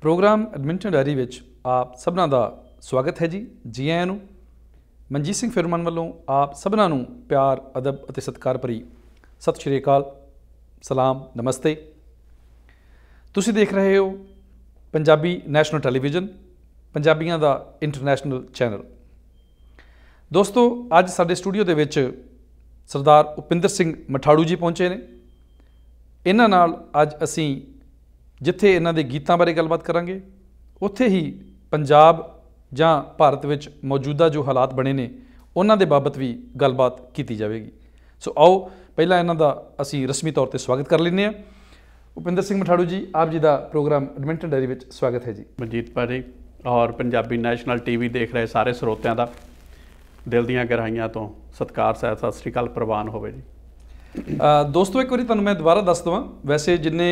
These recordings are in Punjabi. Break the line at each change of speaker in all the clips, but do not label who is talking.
ਪ੍ਰੋਗਰਾਮ ਐਡਮਿੰਟਨ ਡਾਇਰੀ ਵਿੱਚ ਆਪ ਸਭਨਾਂ ਦਾ ਸਵਾਗਤ ਹੈ ਜੀ ਜੀ ਆਇਆਂ ਨੂੰ ਮਨਜੀਤ ਸਿੰਘ ਫਿਰਮਨ ਵੱਲੋਂ ਆਪ ਸਭਨਾਂ ਨੂੰ ਪਿਆਰ ਅਦਬ ਅਤੇ ਸਤਿਕਾਰ ਭਰੀ ਸਤਿ ਸ਼੍ਰੀ ਅਕਾਲ ਸਲਾਮ ਨਮਸਤੇ ਤੁਸੀਂ ਦੇਖ ਰਹੇ ਹੋ ਪੰਜਾਬੀ ਨੈਸ਼ਨਲ ਟੈਲੀਵਿਜ਼ਨ ਪੰਜਾਬੀਆਂ ਦਾ ਇੰਟਰਨੈਸ਼ਨਲ ਚੈਨਲ ਦੋਸਤੋ ਅੱਜ ਸਾਡੇ ਸਟੂਡੀਓ ਦੇ ਵਿੱਚ ਸਰਦਾਰ ਉਪਿੰਦਰ ਸਿੰਘ ਮਠਾੜੂ ਜੀ ਪਹੁੰਚੇ ਨੇ ਇਹਨਾਂ ਨਾਲ ਅੱਜ ਅਸੀਂ ਜਿੱਥੇ ਇਹਨਾਂ ਦੇ ਗੀਤਾਂ ਬਾਰੇ ਗੱਲਬਾਤ ਕਰਾਂਗੇ ਉੱਥੇ ਹੀ ਪੰਜਾਬ ਜਾਂ ਭਾਰਤ ਵਿੱਚ ਮੌਜੂਦਾ ਜੋ ਹਾਲਾਤ ਬਣੇ ਨੇ ਉਹਨਾਂ ਦੇ ਬਾਬਤ ਵੀ ਗੱਲਬਾਤ ਕੀਤੀ ਜਾਵੇਗੀ ਸੋ ਆਓ ਪਹਿਲਾਂ ਇਹਨਾਂ ਦਾ ਅਸੀਂ ਰਸਮੀ ਤੌਰ ਤੇ ਸਵਾਗਤ ਕਰ ਲੈਂਦੇ ਹਾਂ ਉਪਿੰਦਰ ਸਿੰਘ ਮਠਾੜੂ ਜੀ ਆਪ ਜੀ ਦਾ ਪ੍ਰੋਗਰਾਮ ਐਡਮਿੰਟਨ ਡੈਰੀ ਵਿੱਚ ਸਵਾਗਤ ਹੈ ਜੀ ਮਨਜੀਤ ਪਾਰੇ ਔਰ ਪੰਜਾਬੀ ਨੈਸ਼ਨਲ ਟੀਵੀ ਦੇਖ ਰਹੇ ਸਾਰੇ ਸਰੋਤਿਆਂ ਦਾ ਦਿਲ ਦੀਆਂ ਗਹਿਰਾਈਆਂ ਤੋਂ ਸਤਕਾਰ ਸਹਿਤ ਸਤਿ ਸ੍ਰੀ ਅਕਾਲ ਪ੍ਰਵਾਨ ਹੋਵੇ ਜੀ ਦੋਸਤੋ ਇੱਕ ਵਾਰੀ ਤੁਹਾਨੂੰ ਮੈਂ ਦੁਬਾਰਾ ਦੱਸ ਦਵਾਂ ਵੈਸੇ ਜਿੰਨੇ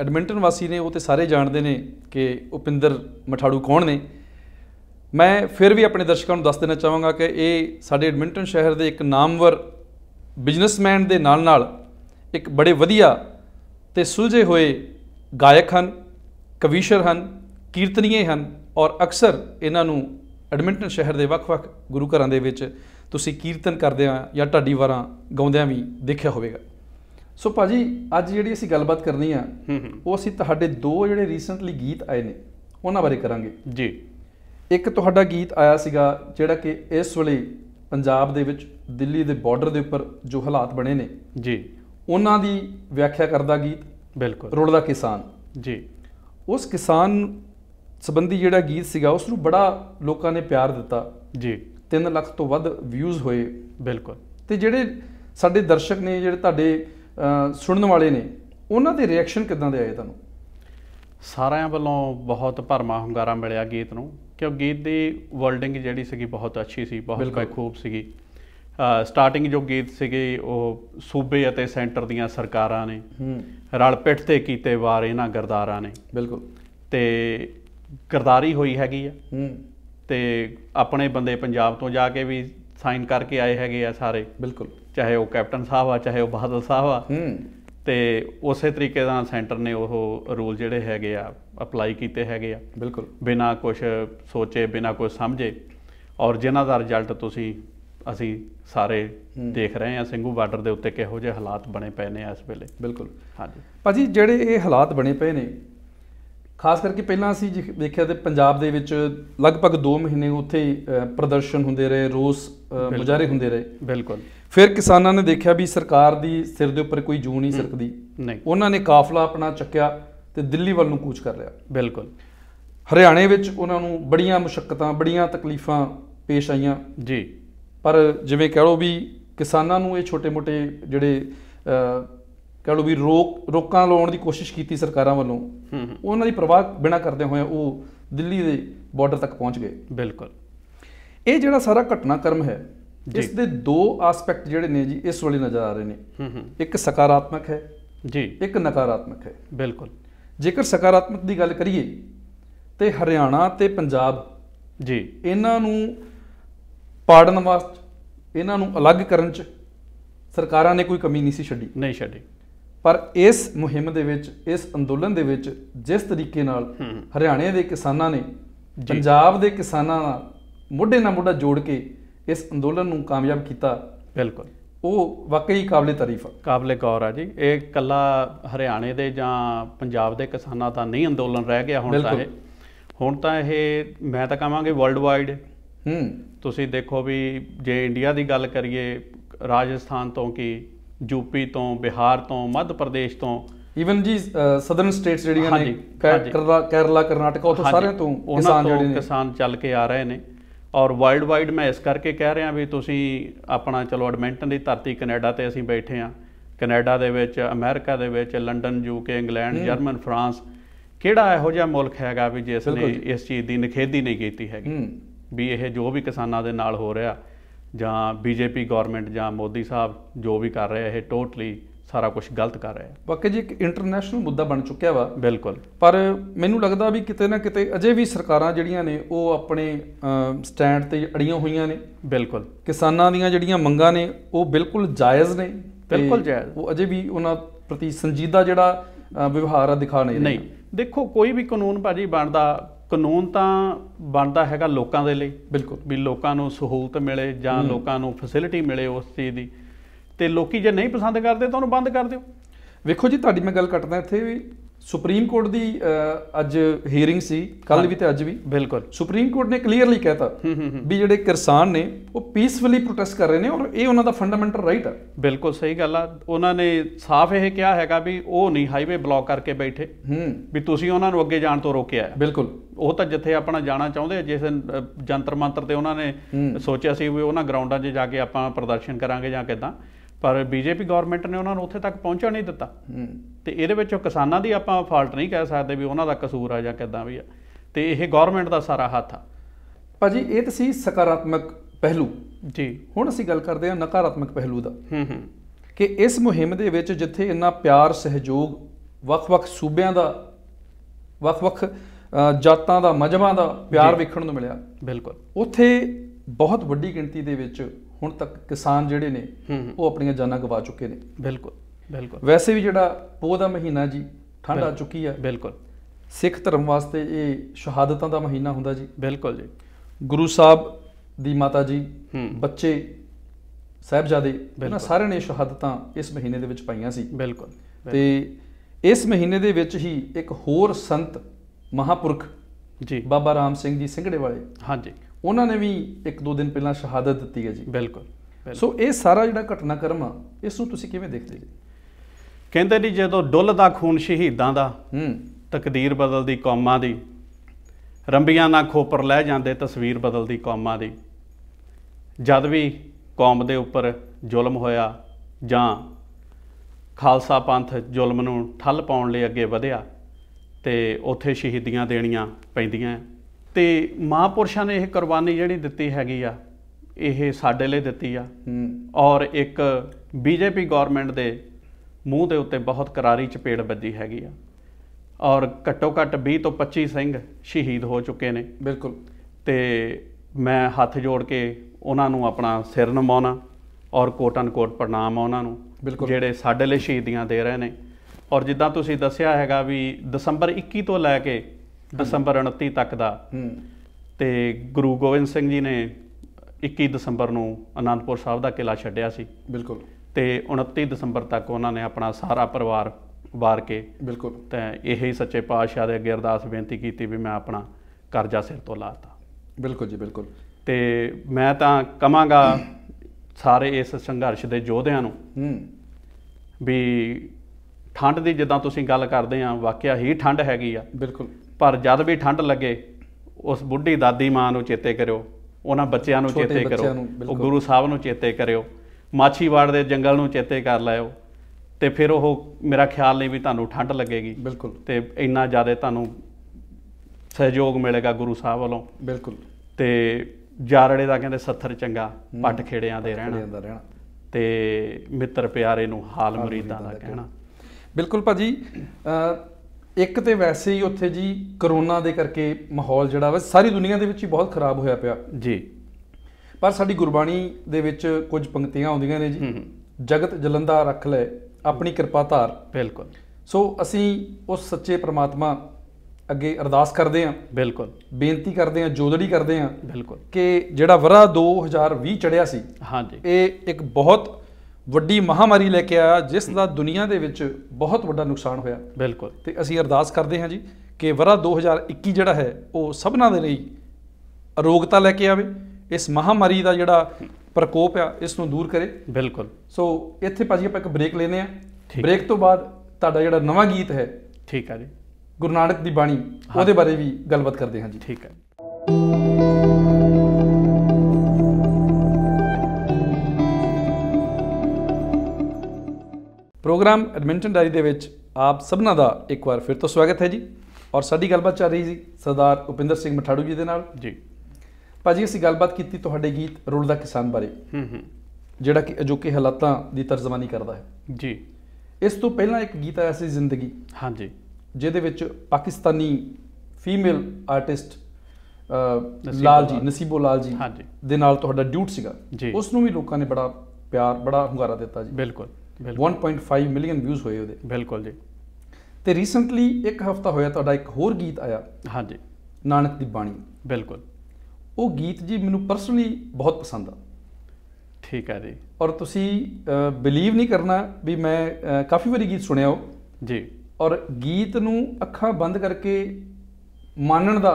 ਐਡਮਿੰਟਨ ਵਾਸੀ ਨੇ ਉਹ ਤੇ ਸਾਰੇ ਜਾਣਦੇ ਨੇ ਕਿ ਉਪਿੰਦਰ ਮਠਾੜੂ ਕੌਣ ਨੇ ਮੈਂ ਫਿਰ ਵੀ ਆਪਣੇ ਦਰਸ਼ਕਾਂ ਨੂੰ ਦੱਸ ਦੇਣਾ ਚਾਹਾਂਗਾ ਕਿ ਇਹ ਸਾਡੇ ਐਡਮਿੰਟਨ ਸ਼ਹਿਰ ਦੇ ਇੱਕ ਨਾਮਵਰ ਬਿਜ਼ਨਸਮੈਨ ਦੇ ਨਾਲ-ਨਾਲ ਇੱਕ ਬੜੇ ਵਧੀਆ ਤੇ ਸੁਲਝੇ ਹੋਏ ਗਾਇਕ ਹਨ ਕਵੀਸ਼ਰ ਹਨ ਕੀਰਤਨੀਏ ਹਨ ਔਰ ਅਕਸਰ ਇਹਨਾਂ ਨੂੰ ਐਡਮਿੰਟਨ ਸ਼ਹਿਰ ਦੇ ਵੱਖ-ਵੱਖ ਗੁਰੂ ਘਰਾਂ ਦੇ ਵਿੱਚ ਤੁਸੀਂ ਕੀਰਤਨ ਕਰਦੇ ਆ ਜਾਂ ਢਾਡੀ ਵਾਰਾਂ ਆ ਵੀ ਦੇਖਿਆ ਹੋਵੇਗਾ ਸੋ ਭਾਜੀ ਅੱਜ ਜਿਹੜੀ ਅਸੀਂ ਗੱਲਬਾਤ ਕਰਨੀ ਆ ਉਹ ਅਸੀਂ ਤੁਹਾਡੇ ਦੋ ਜਿਹੜੇ ਰੀਸੈਂਟਲੀ ਗੀਤ ਆਏ ਨੇ ਉਹਨਾਂ ਬਾਰੇ ਕਰਾਂਗੇ ਜੀ ਇੱਕ ਤੁਹਾਡਾ ਗੀਤ ਆਇਆ ਸੀਗਾ ਜਿਹੜਾ ਕਿ ਇਸ ਵੇਲੇ ਪੰਜਾਬ ਦੇ ਵਿੱਚ ਦਿੱਲੀ ਦੇ ਬਾਰਡਰ ਦੇ ਉੱਪਰ ਜੋ ਹਾਲਾਤ ਬਣੇ ਨੇ ਜੀ ਉਹਨਾਂ ਦੀ ਵਿਆਖਿਆ ਕਰਦਾ ਗੀਤ ਬਿਲਕੁਲ ਰੁੜਦਾ ਕਿਸਾਨ ਜੀ ਉਸ ਕਿਸਾਨ ਸਬੰਧੀ ਜਿਹੜਾ ਗੀਤ ਸੀਗਾ ਉਸ ਨੂੰ ਬੜਾ ਲੋਕਾਂ ਨੇ ਪਿਆਰ ਦਿੱਤਾ ਜੀ 3 ਲੱਖ ਤੋਂ ਵੱਧ ਵਿਊਜ਼ ਹੋਏ ਬਿਲਕੁਲ ਤੇ ਜਿਹੜੇ ਸਾਡੇ ਦਰਸ਼ਕ ਨੇ ਜਿਹੜੇ ਤੁਹਾਡੇ ਸੁਣਨ ਵਾਲੇ ਨੇ ਉਹਨਾਂ ਦੇ ਰਿਐਕਸ਼ਨ ਕਿਦਾਂ ਦੇ ਆਏ ਤੁਹਾਨੂੰ
ਸਾਰਿਆਂ ਵੱਲੋਂ ਬਹੁਤ ਭਰਮਾ ਹੁੰਗਾਰਾ ਮਿਲਿਆ ਗੀਤ ਨੂੰ ਕਿਉਂ ਗੀਤ ਦੀ ਵਰਲਡਿੰਗ ਜਿਹੜੀ ਸੀਗੀ ਬਹੁਤ ਅੱਛੀ ਸੀ ਬਹੁਤ ਖੂਬ ਸੀਗੀ ਸਟਾਰਟਿੰਗ ਜੋ ਗੀਤ ਸੀਗੇ ਉਹ ਸੂਬੇ ਅਤੇ ਸੈਂਟਰ ਦੀਆਂ ਸਰਕਾਰਾਂ ਨੇ ਰਲ ਪਿੱਟ ਤੇ ਕੀਤੇ ਵਾਰ ਇਹਨਾਂ ਗਰਦਾਰਾਂ ਨੇ ਬਿਲਕੁਲ ਤੇ ਗਰਦਾਰੀ ਹੋਈ ਹੈਗੀ ਆ ਹੂੰ ਤੇ ਆਪਣੇ ਬੰਦੇ ਪੰਜਾਬ ਤੋਂ ਜਾ ਕੇ ਵੀ ਸਾਈਨ ਕਰਕੇ ਆਏ ਹੈਗੇ ਆ ਸਾਰੇ ਬਿਲਕੁਲ ਚਾਹੇ ਉਹ ਕੈਪਟਨ ਸਾਹਿਬ ਆ ਚਾਹੇ ਉਹ ਬਾਦਲ ਸਾਹਿਬ ਆ ਹੂੰ ਤੇ ਉਸੇ ਤਰੀਕੇ ਨਾਲ ਸੈਂਟਰ ਨੇ ਉਹ ਰੂਲ ਜਿਹੜੇ ਹੈਗੇ ਆ ਅਪਲਾਈ ਕੀਤੇ ਹੈਗੇ ਆ ਬਿਲਕੁਲ ਬਿਨਾ ਕੁਝ ਸੋਚੇ ਬਿਨਾ ਕੁਝ ਸਮਝੇ ਔਰ ਜਿਨ੍ਹਾਂ ਦਾ ਰਿਜ਼ਲਟ ਤੁਸੀਂ ਅਸੀਂ ਸਾਰੇ ਦੇਖ ਰਹੇ ਹਾਂ ਸਿੰਘੂ ਬਾਰਡਰ ਦੇ ਉੱਤੇ ਕਿਹੋ
ਜਿਹੇ ਹਾਲਾਤ ਬਣੇ ਪਏ ਨੇ ਇਸ ਵੇਲੇ ਬਿਲਕੁਲ ਹਾਂਜੀ ਭਾਜੀ ਜਿਹੜੇ ਇਹ ਹਾਲਾਤ ਬਣੇ ਪਏ ਨੇ ਖਾਸ ਕਰਕੇ ਪਹਿਲਾਂ ਅਸੀਂ ਦੇਖਿਆ ਤੇ ਪੰਜਾਬ ਦੇ ਵਿੱਚ ਲਗਭਗ 2 ਮਹੀਨੇ ਉੱਥੇ ਪ੍ਰਦਰਸ਼ਨ ਹੁੰਦੇ ਰਹੇ ਰੋਸ ਮੁਜਾਰੇ ਹੁੰਦੇ ਰਹੇ ਬਿਲਕੁਲ ਫਿਰ ਕਿਸਾਨਾਂ ਨੇ ਦੇਖਿਆ ਵੀ ਸਰਕਾਰ ਦੀ ਸਿਰ ਦੇ ਉੱਪਰ ਕੋਈ ਜੂਨ ਨਹੀਂ ਸਕਦੀ ਨਹੀਂ ਉਹਨਾਂ ਨੇ ਕਾਫਲਾ ਆਪਣਾ ਚੱਕਿਆ ਤੇ ਦਿੱਲੀ ਵੱਲ ਨੂੰ ਕੂਚ ਕਰ ਲਿਆ ਬਿਲਕੁਲ ਹਰਿਆਣੇ ਵਿੱਚ ਉਹਨਾਂ ਨੂੰ ਬੜੀਆਂ ਮੁਸ਼ਕਲਾਂ ਬੜੀਆਂ ਤਕਲੀਫਾਂ ਪੇਸ਼ ਆਈਆਂ ਜੀ ਪਰ ਜਿਵੇਂ ਕਹੋ ਵੀ ਕਿਸਾਨਾਂ ਨੂੰ ਇਹ ਛੋਟੇ-ਮੋਟੇ ਜਿਹੜੇ ਕਹ ਲੋ ਵੀ ਰੋਕ ਰੋਕਾਂ ਲਾਉਣ ਦੀ ਕੋਸ਼ਿਸ਼ ਕੀਤੀ ਸਰਕਾਰਾਂ ਵੱਲੋਂ ਉਹਨਾਂ ਦੀ ਪ੍ਰਵਾਹ ਬਿਨਾ ਕਰਦੇ ਹੋਏ ਉਹ ਦਿੱਲੀ ਦੇ ਬਾਰਡਰ ਤੱਕ ਪਹੁੰਚ ਗਏ ਬਿਲਕੁਲ ਇਹ ਜਿਹੜਾ ਸਾਰਾ ਘਟਨਾਕ੍ਰਮ ਹੈ ਇਸ ਦੇ ਦੋ ਐਸਪੈਕਟ ਜਿਹੜੇ ਨੇ ਜੀ ਇਸ ਵੇਲੇ ਨਜ਼ਰ ਆ ਰਹੇ ਨੇ ਇੱਕ ਸਕਾਰਾਤਮਕ ਹੈ ਜੀ ਇੱਕ ਨਕਾਰਾਤਮਕ ਹੈ ਬਿਲਕੁਲ ਜੇਕਰ ਸਕਾਰਾਤਮਕ ਦੀ ਗੱਲ ਕਰੀਏ ਤੇ ਹਰਿਆਣਾ ਤੇ ਪੰਜਾਬ ਜੀ ਇਹਨਾਂ ਨੂੰ ਪਾੜਨ ਵਾਸਤੇ ਇਹਨਾਂ ਨੂੰ ਅਲੱਗ ਕਰਨ ਚ ਸਰਕਾਰਾਂ ਨੇ ਕੋਈ ਕਮੀ ਨਹੀਂ ਸੀ ਛੱਡੀ ਨਹੀਂ ਛੱਡੀ ਪਰ ਇਸ ਮੁਹਿੰਮ ਦੇ ਵਿੱਚ ਇਸ ਅੰਦੋਲਨ ਦੇ ਵਿੱਚ ਜਿਸ ਤਰੀਕੇ ਨਾਲ ਹਰਿਆਣੇ ਦੇ ਕਿਸਾਨਾਂ ਨੇ ਪੰਜਾਬ ਦੇ ਕਿਸਾਨਾਂ ਨਾਲ ਮੁੱਢੇ ਨਾਲ ਮੁੱਢਾ ਜੋੜ ਕੇ ਇਸ ਅੰਦੋਲਨ ਨੂੰ ਕਾਮਯਾਬ ਕੀਤਾ ਬਿਲਕੁਲ ਉਹ ਵਾਕਈ ਕਾਬਲੇ ਤਾਰੀਫ
ਕਾਬਲੇ ਗੌਰ ਆ ਜੀ ਇਹ ਕੱਲਾ ਹਰਿਆਣੇ ਦੇ ਜਾਂ ਪੰਜਾਬ ਦੇ ਕਿਸਾਨਾਂ ਦਾ ਨਹੀਂ ਅੰਦੋਲਨ ਰਹਿ ਗਿਆ ਹੁਣ ਤਾਂ ਇਹ ਹੁਣ ਤਾਂ ਇਹ ਮੈਂ ਤਾਂ ਕਹਾਂਗੇ ਵਰਲਡ ਵਾਈਡ ਹੂੰ ਤੁਸੀਂ ਦੇਖੋ ਵੀ ਜੇ ਇੰਡੀਆ ਦੀ ਗੱਲ ਕਰੀਏ ਰਾਜਸਥਾਨ ਤੋਂ ਕਿ ਯੂਪੀ ਤੋਂ ਬਿਹਾਰ ਤੋਂ ਮੱਧ ਪ੍ਰਦੇਸ਼ ਤੋਂ
ਈਵਨ ਜੀ ਸਦਰਨ ਸਟੇਟਸ ਜਿਹੜੀਆਂ ਨੇ
ਕੇਰਲਾ ਕਰਨਾਟਕਾ ਉਥੋਂ ਸਾਰਿਆਂ ਤੋਂ ਕਿਸਾਨ ਜਿਹੜੇ ਨੇ ਕਿਸਾਨ ਚੱਲ ਕੇ ਆ ਰਹੇ ਨੇ ਔਰ ਵਰਲਡ ਵਾਈਡ ਮੈਂ ਇਸ ਕਰਕੇ ਕਹਿ ਰਿਹਾ ਵੀ ਤੁਸੀਂ ਆਪਣਾ ਚਲੋ ਐਡਮਿੰਟਨ ਦੀ ਧਰਤੀ ਕੈਨੇਡਾ ਤੇ ਅਸੀਂ ਬੈਠੇ ਆ ਕੈਨੇਡਾ ਦੇ ਵਿੱਚ ਅਮਰੀਕਾ ਦੇ ਵਿੱਚ London UK England German France ਕਿਹੜਾ ਇਹੋ ਜਿਹਾ ਮੁਲਕ ਹੈਗਾ ਵੀ ਜਿਸ ਨੇ ਇਸ ਚੀਜ਼ ਦੀ ਨਿਖੇਧੀ ਨਹੀਂ ਕੀਤੀ ਹੈਗੀ ਵੀ ਇਹ ਜੋ ਵੀ ਕਿਸਾਨਾਂ ਦੇ ਨਾਲ ਹੋ ਰਿਹਾ ਜਾਂ ਬੀਜੇਪੀ ਗਵਰਨਮੈਂਟ ਜਾਂ ਮੋਦੀ ਸਾਹਿਬ ਜੋ ਵੀ ਕਰ ਰਹੇ ਇਹ
ਟੋਟਲੀ ਸਾਰਾ ਕੁਝ ਗਲਤ ਕਰ ਰਿਹਾ ਹੈ ਵਾਕਈ ਜੀ ਇੱਕ ਇੰਟਰਨੈਸ਼ਨਲ ਮੁੱਦਾ ਬਣ ਚੁੱਕਿਆ ਵਾ ਬਿਲਕੁਲ ਪਰ ਮੈਨੂੰ ਲੱਗਦਾ ਵੀ ਕਿਤੇ ਨਾ ਕਿਤੇ ਅਜੇ ਵੀ ਸਰਕਾਰਾਂ ਜਿਹੜੀਆਂ ਨੇ ਉਹ ਆਪਣੇ ਸਟੈਂਡ ਤੇ ਅੜੀਆਂ ਹੋਈਆਂ ਨੇ ਬਿਲਕੁਲ ਕਿਸਾਨਾਂ ਦੀਆਂ ਜਿਹੜੀਆਂ ਮੰਗਾਂ ਨੇ ਉਹ ਬਿਲਕੁਲ ਜਾਇਜ਼ ਨੇ ਬਿਲਕੁਲ ਜਾਇਜ਼ ਉਹ ਅਜੇ ਵੀ ਉਹਨਾਂ ਪ੍ਰਤੀ ਸੰਜੀਦਾ ਜਿਹੜਾ ਵਿਵਹਾਰ ਆ ਦਿਖਾ ਨਹੀਂ ਨਹੀਂ ਦੇਖੋ
ਕੋਈ ਵੀ ਕਾਨੂੰਨ ਭਾਜੀ ਬਣਦਾ ਕਾਨੂੰਨ ਤਾਂ ਬਣਦਾ ਹੈਗਾ ਲੋਕਾਂ ਦੇ ਲਈ ਬਿਲਕੁਲ ਵੀ ਲੋਕਾਂ ਨੂੰ ਸਹੂਲਤ ਮਿਲੇ ਜਾਂ ਲੋਕਾਂ ਨੂੰ ਫੈਸਿਲਿਟੀ ਮਿਲੇ ਉਸ ਚੀਜ਼ ਦੀ ਤੇ ਲੋਕੀ ਜੇ ਨਹੀਂ ਪਸੰਦ
ਕਰਦੇ ਤਾਂ ਉਹਨੂੰ ਬੰਦ ਕਰ ਦਿਓ ਵੇਖੋ ਜੀ ਤੁਹਾਡੀ ਮੈਂ ਗੱਲ ਕੱਟਦਾ ਇੱਥੇ ਵੀ ਸੁਪਰੀਮ ਕੋਰਟ ਦੀ ਅੱਜ ਹੀਅਰਿੰਗ ਸੀ ਕੱਲ ਵੀ ਤੇ ਅੱਜ ਵੀ ਬਿਲਕੁਲ ਸੁਪਰੀਮ ਕੋਰਟ ਨੇ ਕਲੀਅਰਲੀ ਕਹਿਤਾ ਵੀ ਜਿਹੜੇ ਕਿਸਾਨ ਨੇ ਉਹ ਪੀਸਫੁਲੀ ਪ੍ਰੋਟੈਸਟ ਕਰ ਰਹੇ ਨੇ ਔਰ ਇਹ ਉਹਨਾਂ ਦਾ ਫੰਡਾਮੈਂਟਲ ਰਾਈਟ ਹੈ ਬਿਲਕੁਲ ਸਹੀ ਗੱਲ ਆ
ਉਹਨਾਂ ਨੇ ਸਾਫ਼ ਇਹ ਕਿਹਾ ਹੈਗਾ ਵੀ ਉਹ ਨਹੀਂ ਹਾਈਵੇ ਬਲੌਕ ਕਰਕੇ ਬੈਠੇ ਵੀ ਤੁਸੀਂ ਉਹਨਾਂ ਨੂੰ ਅੱਗੇ ਜਾਣ ਤੋਂ ਰੋਕਿਆ ਹੈ ਬਿਲਕੁਲ ਉਹ ਤਾਂ ਜਿੱਥੇ ਆਪਣਾ ਜਾਣਾ ਚਾਹੁੰਦੇ ਜਿਸ ਜੰਤਰ ਮੰਤਰ ਤੇ ਉਹਨਾਂ ਨੇ ਸੋਚਿਆ ਸੀ ਵੀ ਉਹਨਾਂ ਗਰਾਊਂਡਾਂ 'ਚ ਜਾ ਕੇ ਆਪਾਂ ਪ੍ਰਦਰਸ਼ਨ ਕਰਾਂਗੇ ਜਾਂ ਕਿਦਾਂ ਪਰ ਬੀਜੇਪੀ ਗਵਰਨਮੈਂਟ ਨੇ ਉਹਨਾਂ ਨੂੰ ਉੱਥੇ ਤੱਕ ਪਹੁੰਚਣ ਨਹੀਂ ਦਿੱਤਾ ਤੇ ਇਹਦੇ ਵਿੱਚ ਕਿਸਾਨਾਂ ਦੀ ਆਪਾਂ ਫਾਲਟ ਨਹੀਂ ਕਹਿ ਸਕਦੇ ਵੀ ਉਹਨਾਂ ਦਾ ਕਸੂਰ ਆ ਜਾਂ ਕਿਦਾਂ ਵੀ ਆ ਤੇ ਇਹ ਗਵਰਨਮੈਂਟ ਦਾ ਸਾਰਾ ਹੱਥ ਆ
ਭਾਜੀ ਇਹ ਤਾਂ ਸੀ ਸਕਾਰਾਤਮਕ ਪਹਿਲੂ ਜੀ ਹੁਣ ਅਸੀਂ ਗੱਲ ਕਰਦੇ ਹਾਂ ਨਕਾਰਾਤਮਕ ਪਹਿਲੂ ਦਾ ਹੂੰ ਹੂੰ ਕਿ ਇਸ ਮੁਹਿੰਮ ਦੇ ਵਿੱਚ ਜਿੱਥੇ ਇੰਨਾ ਪਿਆਰ ਸਹਿਯੋਗ ਵੱਖ-ਵੱਖ ਸੂਬਿਆਂ ਦਾ ਵੱਖ-ਵੱਖ ਜਾਤਾਂ ਦਾ ਮਜਮਾਂ ਦਾ ਪਿਆਰ ਵੇਖਣ ਨੂੰ ਮਿਲਿਆ ਬਿਲਕੁਲ ਉੱਥੇ ਬਹੁਤ ਵੱਡੀ ਗਿਣਤੀ ਦੇ ਵਿੱਚ ਹੁਣ ਤੱਕ ਕਿਸਾਨ ਜਿਹੜੇ ਨੇ ਉਹ ਆਪਣੀਆਂ ਜਾਨਾਂ ਗਵਾ ਚੁੱਕੇ ਨੇ ਬਿਲਕੁਲ ਬਿਲਕੁਲ ਵੈਸੇ ਵੀ ਜਿਹੜਾ ਪੋਹ ਦਾ ਮਹੀਨਾ ਜੀ ਠੰਡ ਆ ਚੁੱਕੀ ਆ ਬਿਲਕੁਲ ਸਿੱਖ ਧਰਮ ਵਾਸਤੇ ਇਹ ਸ਼ਹਾਦਤਾਂ ਦਾ ਮਹੀਨਾ ਹੁੰਦਾ ਜੀ ਬਿਲਕੁਲ ਜੀ ਗੁਰੂ ਸਾਹਿਬ ਦੀ ਮਾਤਾ ਜੀ ਬੱਚੇ ਸਾਹਿਬਜ਼ਾਦੇ ਇਹਨਾਂ ਸਾਰਿਆਂ ਨੇ ਸ਼ਹਾਦਤਾਂ ਇਸ ਮਹੀਨੇ ਦੇ ਵਿੱਚ ਪਾਈਆਂ ਸੀ ਬਿਲਕੁਲ ਤੇ ਇਸ ਮਹੀਨੇ ਦੇ ਵਿੱਚ ਹੀ ਇੱਕ ਹੋਰ ਸੰਤ ਮਹਾਪੁਰਖ ਜੀ ਬਾਬਾ ਰਾਮ ਸਿੰਘ ਜੀ ਸਿੰਘੜੇ ਵਾਲੇ ਹਾਂਜੀ ਉਹਨਾਂ ਨੇ ਵੀ ਇੱਕ ਦੋ ਦਿਨ ਪਹਿਲਾਂ ਸ਼ਹਾਦਤ ਦਿੱਤੀ ਹੈ ਜੀ ਬਿਲਕੁਲ ਸੋ ਇਹ ਸਾਰਾ ਜਿਹੜਾ ਘਟਨਾਕ੍ਰਮ ਆ ਇਸ ਨੂੰ ਤੁਸੀਂ ਕਿਵੇਂ
ਦੇਖਦੇ ਜੀ ਕਹਿੰਦੇ ਨੇ ਜਦੋਂ ਡੁੱਲਦਾ ਖੂਨ ਸ਼ਹੀਦਾਂ ਦਾ ਹੂੰ ਤਕਦੀਰ ਬਦਲਦੀ ਕੌਮਾਂ ਦੀ ਰੰਬੀਆਂ ਨਾਲ ਖੋਪਰ ਲੈ ਜਾਂਦੇ ਤਸਵੀਰ ਬਦਲਦੀ ਕੌਮਾਂ ਦੀ ਜਦ ਵੀ ਕੌਮ ਦੇ ਉੱਪਰ ਜ਼ੁਲਮ ਹੋਇਆ ਜਾਂ ਖਾਲਸਾ ਪੰਥ ਜ਼ੁਲਮ ਨੂੰ ਠੱਲ ਪਾਉਣ ਲਈ ਅੱਗੇ ਵਧਿਆ ਤੇ ਉੱਥੇ ਸ਼ਹੀਦੀਆਂ ਦੇਣੀਆਂ ਪੈਂਦੀਆਂ ਤੇ ਮਹਾਪੁਰਸ਼ਾਂ ਨੇ ਇਹ ਕੁਰਬਾਨੀ ਜਿਹੜੀ ਦਿੱਤੀ ਹੈਗੀ ਆ ਇਹ ਸਾਡੇ ਲਈ ਦਿੱਤੀ ਆ ਔਰ ਇੱਕ ਬੀਜੇਪੀ ਗਵਰਨਮੈਂਟ ਦੇ ਮੂੰਹ ਦੇ ਉੱਤੇ ਬਹੁਤ ਕਰਾਰੀ ਚਪੇੜ ਵੱਜੀ ਹੈਗੀ ਆ ਔਰ ਘੱਟੋ ਘੱਟ 20 ਤੋਂ 25 ਸਿੰਘ ਸ਼ਹੀਦ ਹੋ ਚੁੱਕੇ ਨੇ ਬਿਲਕੁਲ ਤੇ ਮੈਂ ਹੱਥ ਜੋੜ ਕੇ ਉਹਨਾਂ ਨੂੰ ਆਪਣਾ ਸਿਰ ਨਮਾਉਣਾ ਔਰ ਕੋਟਨ ਕੋਟ ਪ੍ਰਣਾਮ ਆ ਉਹਨਾਂ ਨੂੰ ਜਿਹੜੇ ਸਾਡੇ ਲਈ ਸ਼ਹੀਦੀਆਂ ਦੇ ਰਹੇ ਨੇ ਔਰ ਜਿੱਦਾਂ ਤੁਸੀਂ ਦੱਸਿਆ ਹੈਗਾ ਵੀ ਦਸੰਬਰ 21 ਤੋਂ ਲੈ ਕੇ ਦਸੰਬਰ 29 ਤੱਕ ਦਾ ਤੇ ਗੁਰੂ ਗੋਬਿੰਦ ਸਿੰਘ ਜੀ ਨੇ 21 ਦਸੰਬਰ ਨੂੰ ਆਨੰਦਪੁਰ ਸਾਹਿਬ ਦਾ ਕਿਲਾ ਛੱਡਿਆ ਸੀ ਬਿਲਕੁਲ ਤੇ 29 ਦਸੰਬਰ ਤੱਕ ਉਹਨਾਂ ਨੇ ਆਪਣਾ ਸਾਰਾ ਪਰਿਵਾਰ ਵਾਰ ਕੇ ਬਿਲਕੁਲ ਤੇ ਇਹ ਹੀ ਸੱਚੇ ਪਾਤਸ਼ਾਹ ਦੇ ਅੱਗੇ ਅਰਦਾਸ ਬੇਨਤੀ ਕੀਤੀ ਵੀ ਮੈਂ ਆਪਣਾ ਕਰਜ਼ਾ ਸਿਰ ਤੋਂ ਲਾਤਾ ਬਿਲਕੁਲ ਜੀ ਬਿਲਕੁਲ ਤੇ ਮੈਂ ਤਾਂ ਕਹਾਂਗਾ ਸਾਰੇ ਇਸ ਸੰਘਰਸ਼ ਦੇ ਯੋਧਿਆਂ ਨੂੰ ਹੂੰ ਵੀ ਠੰਡ ਦੀ ਜਿੱਦਾਂ ਤੁਸੀਂ ਗੱਲ ਕਰਦੇ ਆ ਵਾਕਿਆ ਹੀ ਠੰਡ ਹੈਗੀ ਆ ਬਿਲਕੁਲ ਪਰ ਜਦ ਵੀ ਠੰਡ ਲੱਗੇ ਉਸ ਬੁੱਢੀ ਦਾਦੀ ਮਾਂ ਨੂੰ ਚੇਤੇ ਕਰਿਓ ਉਹਨਾਂ ਬੱਚਿਆਂ ਨੂੰ ਚੇਤੇ ਕਰੋ ਉਹ ਗੁਰੂ ਸਾਹਿਬ ਨੂੰ ਚੇਤੇ ਕਰਿਓ ਮਾਛੀਵਾੜ ਦੇ ਜੰਗਲ ਨੂੰ ਚੇਤੇ ਕਰ ਲਾਇਓ ਤੇ ਫਿਰ ਉਹ ਮੇਰਾ ਖਿਆਲ ਨਹੀਂ ਵੀ ਤੁਹਾਨੂੰ ਠੰਡ ਲੱਗੇਗੀ ਬਿਲਕੁਲ ਤੇ ਇੰਨਾ ਜ਼ਿਆਦਾ ਤੁਹਾਨੂੰ ਸਹਿਯੋਗ ਮਿਲੇਗਾ ਗੁਰੂ ਸਾਹਿਬ ਵੱਲੋਂ ਬਿਲਕੁਲ ਤੇ ਜਾਰੜੇ ਦਾ ਕਹਿੰਦੇ ਸੱਥਰ ਚੰਗਾ ਪੱਟ ਖੇੜਿਆਂ ਦੇ ਰਹਿਣਾ ਤੇ ਮਿੱਤਰ ਪਿਆਰੇ ਨੂੰ
ਹਾਲ ਮੁਰੀਦਾਂ ਦਾ ਕਹਿਣਾ ਬਿਲਕੁਲ ਭਾਜੀ ਇੱਕ ਤੇ ਵੈਸੇ ਹੀ ਉੱਥੇ ਜੀ ਕਰੋਨਾ ਦੇ ਕਰਕੇ ਮਾਹੌਲ ਜਿਹੜਾ ਵਾ ਸਾਰੀ ਦੁਨੀਆ ਦੇ ਵਿੱਚ ਹੀ ਬਹੁਤ ਖਰਾਬ ਹੋਇਆ ਪਿਆ ਜੀ ਪਰ ਸਾਡੀ ਗੁਰਬਾਣੀ ਦੇ ਵਿੱਚ ਕੁਝ ਪੰਕਤੀਆਂ ਆਉਂਦੀਆਂ ਨੇ ਜੀ ਜਗਤ ਜਲੰਦਾ ਰੱਖ ਲੈ ਆਪਣੀ ਕਿਰਪਾ ਧਾਰ ਬਿਲਕੁਲ ਸੋ ਅਸੀਂ ਉਸ ਸੱਚੇ ਪ੍ਰਮਾਤਮਾ ਅੱਗੇ ਅਰਦਾਸ ਕਰਦੇ ਆਂ ਬਿਲਕੁਲ ਬੇਨਤੀ ਕਰਦੇ ਆਂ ਜੋਦੜੀ ਕਰਦੇ ਆਂ ਬਿਲਕੁਲ ਕਿ ਜਿਹੜਾ ਵਰਾ 2020 ਚੜਿਆ ਸੀ ਹਾਂਜੀ ਇਹ ਇੱਕ ਬਹੁਤ ਵੱਡੀ ਮਹਾਮਾਰੀ ਲੈ ਕੇ ਆਇਆ ਜਿਸ ਦਾ ਦੁਨੀਆ ਦੇ ਵਿੱਚ ਬਹੁਤ ਵੱਡਾ ਨੁਕਸਾਨ ਹੋਇਆ ਬਿਲਕੁਲ ਤੇ ਅਸੀਂ ਅਰਦਾਸ ਕਰਦੇ ਹਾਂ ਜੀ ਕਿ ਵਰਾ 2021 ਜਿਹੜਾ ਹੈ ਉਹ ਸਭਨਾਂ ਦੇ ਲਈ ਅਰੋਗਤਾ ਲੈ ਕੇ ਆਵੇ ਇਸ ਮਹਾਮਾਰੀ ਦਾ ਜਿਹੜਾ ਪ੍ਰਕੋਪ ਆ ਇਸ ਨੂੰ ਦੂਰ ਕਰੇ ਬਿਲਕੁਲ ਸੋ ਇੱਥੇ ਭਾਜੀ ਆਪਾਂ ਇੱਕ ਬ੍ਰੇਕ ਲੈਨੇ ਆ ਬ੍ਰੇਕ ਤੋਂ ਬਾਅਦ ਤੁਹਾਡਾ ਜਿਹੜਾ ਨਵਾਂ ਗੀਤ ਹੈ ਠੀਕ ਆ ਜੀ ਗੁਰੂ ਨਾਨਕ ਦੀ ਬਾਣੀ ਉਹਦੇ ਬਾਰੇ ਵੀ ਗੱਲਬਾਤ ਕਰਦੇ ਹਾਂ ਜੀ ਠੀਕ ਹੈ ਪ੍ਰੋਗਰਾਮ ਐਡਮਿੰਟਨ ਡਾਇਰੀ ਦੇ ਵਿੱਚ ਆਪ ਸਭਨਾਂ ਦਾ ਇੱਕ ਵਾਰ ਫਿਰ ਤੋਂ ਸਵਾਗਤ ਹੈ ਜੀ ਔਰ ਸਾਡੀ ਗੱਲਬਾਤ ਚੱਲ ਰਹੀ ਜੀ ਸਰਦਾਰ ਉਪਿੰਦਰ ਸਿੰਘ ਮਠਾੜੂ ਜੀ ਦੇ ਨਾਲ ਜੀ ਭਾਜੀ ਅਸੀਂ ਗੱਲਬਾਤ ਕੀਤੀ ਤੁਹਾਡੇ ਗੀਤ ਦਾ ਕਿਸਾਨ ਬਾਰੇ ਹੂੰ ਹੂੰ ਜਿਹੜਾ ਕਿ ਅਜੋਕੇ ਹਾਲਾਤਾਂ ਦੀ ਤਰਜਮਾਨੀ ਕਰਦਾ ਹੈ ਜੀ ਇਸ ਤੋਂ ਪਹਿਲਾਂ ਇੱਕ ਗੀਤ ਆਇਆ ਸੀ ਜ਼ਿੰਦਗੀ ਹਾਂਜੀ ਜਿਹਦੇ ਵਿੱਚ ਪਾਕਿਸਤਾਨੀ ਫੀਮੇਲ ਆਰਟਿਸਟ ਲਾਲ ਜੀ ਨਸੀਬੋ ਲਾਲ ਜੀ ਦੇ ਨਾਲ ਤੁਹਾਡਾ ਡਿਊਟ ਸੀਗਾ ਉਸ ਨੂੰ ਵੀ ਲੋਕਾਂ ਨੇ ਬੜਾ ਪਿਆਰ ਬੜਾ ਹੁੰਗਾਰਾ ਦਿੱਤਾ ਜੀ ਬਿਲਕੁਲ 1.5 ਮਿਲੀਅਨ ਵਿਊਜ਼ ਹੋਏ ਉਹਦੇ ਬਿਲਕੁਲ ਜੀ ਤੇ ਰੀਸੈਂਟਲੀ ਇੱਕ ਹਫਤਾ ਹੋਇਆ ਤੁਹਾਡਾ ਇੱਕ ਹੋਰ ਗੀਤ ਆਇਆ ਹਾਂਜੀ ਨਾਨਕ ਦੀ ਬਾਣੀ ਬਿਲਕੁਲ ਉਹ ਗੀਤ ਜੀ ਮੈਨੂੰ ਪਰਸਨਲੀ ਬਹੁਤ ਪਸੰਦ ਆ ਠੀਕ ਹੈ ਜੀ ਔਰ ਤੁਸੀਂ ਬਿਲੀਵ ਨਹੀਂ ਕਰਨਾ ਵੀ ਮੈਂ ਕਾਫੀ ਵਾਰੀ ਗੀਤ ਸੁਣਿਆ ਹੋ ਜੀ ਔਰ ਗੀਤ ਨੂੰ ਅੱਖਾਂ ਬੰਦ ਕਰਕੇ ਮਾਨਣ ਦਾ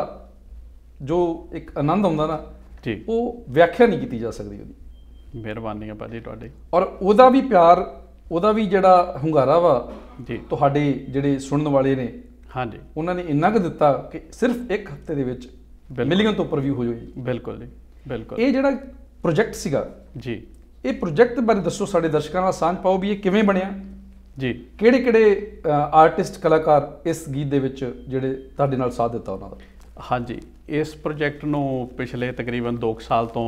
ਜੋ ਇੱਕ ਆਨੰਦ ਆਉਂਦਾ ਨਾ ਜੀ ਉਹ ਵਿਆਖਿਆ ਨਹੀਂ ਕੀਤੀ ਜਾ ਸਕਦੀ ਉਹਦੀ ਮਿਹਰਬਾਨੀ ਹੈ ਭਾਜੀ ਤੁਹਾਡੇ ਔਰ ਉਹਦਾ ਵੀ ਪਿਆਰ ਉਹਦਾ ਵੀ ਜਿਹੜਾ ਹੁੰਗਾਰਾ ਵਾ ਜੀ ਤੁਹਾਡੇ ਜਿਹੜੇ ਸੁਣਨ ਵਾਲੇ ਨੇ ਹਾਂਜੀ ਉਹਨਾਂ ਨੇ ਇੰਨਾ ਕੁ ਦਿੱਤਾ ਕਿ ਸਿਰਫ ਇੱਕ ਹਫ਼ਤੇ ਦੇ ਵਿੱਚ ਮਿਲੀਅਨ ਤੋਂ ਉੱਪਰ ਵਿਊ ਹੋ ਜਾਏ ਬਿਲਕੁਲ ਜੀ ਬਿਲਕੁਲ ਇਹ ਜਿਹੜਾ ਪ੍ਰੋਜੈਕਟ ਸੀਗਾ ਜੀ ਇਹ ਪ੍ਰੋਜੈਕਟ ਬਾਰੇ ਦੱਸੋ ਸਾਡੇ ਦਰਸ਼ਕਾਂ ਨਾਲ ਸਾਂਝ ਪਾਓ ਵੀ ਇਹ ਕਿਵੇਂ ਬਣਿਆ ਜੀ ਕਿਹੜੇ ਕਿਹੜੇ ਆਰਟਿਸਟ ਕਲਾਕਾਰ ਇਸ ਗੀਤ ਦੇ ਵਿੱਚ ਜਿਹੜੇ ਤੁਹਾਡੇ ਨਾਲ ਸਾਥ ਦਿੱਤਾ ਉਹਨਾਂ ਦਾ ਹਾਂਜੀ ਇਸ ਪ੍ਰੋਜੈਕਟ ਨੂੰ ਪਿਛਲੇ ਤਕਰੀਬਨ 2 ਸਾਲ ਤੋਂ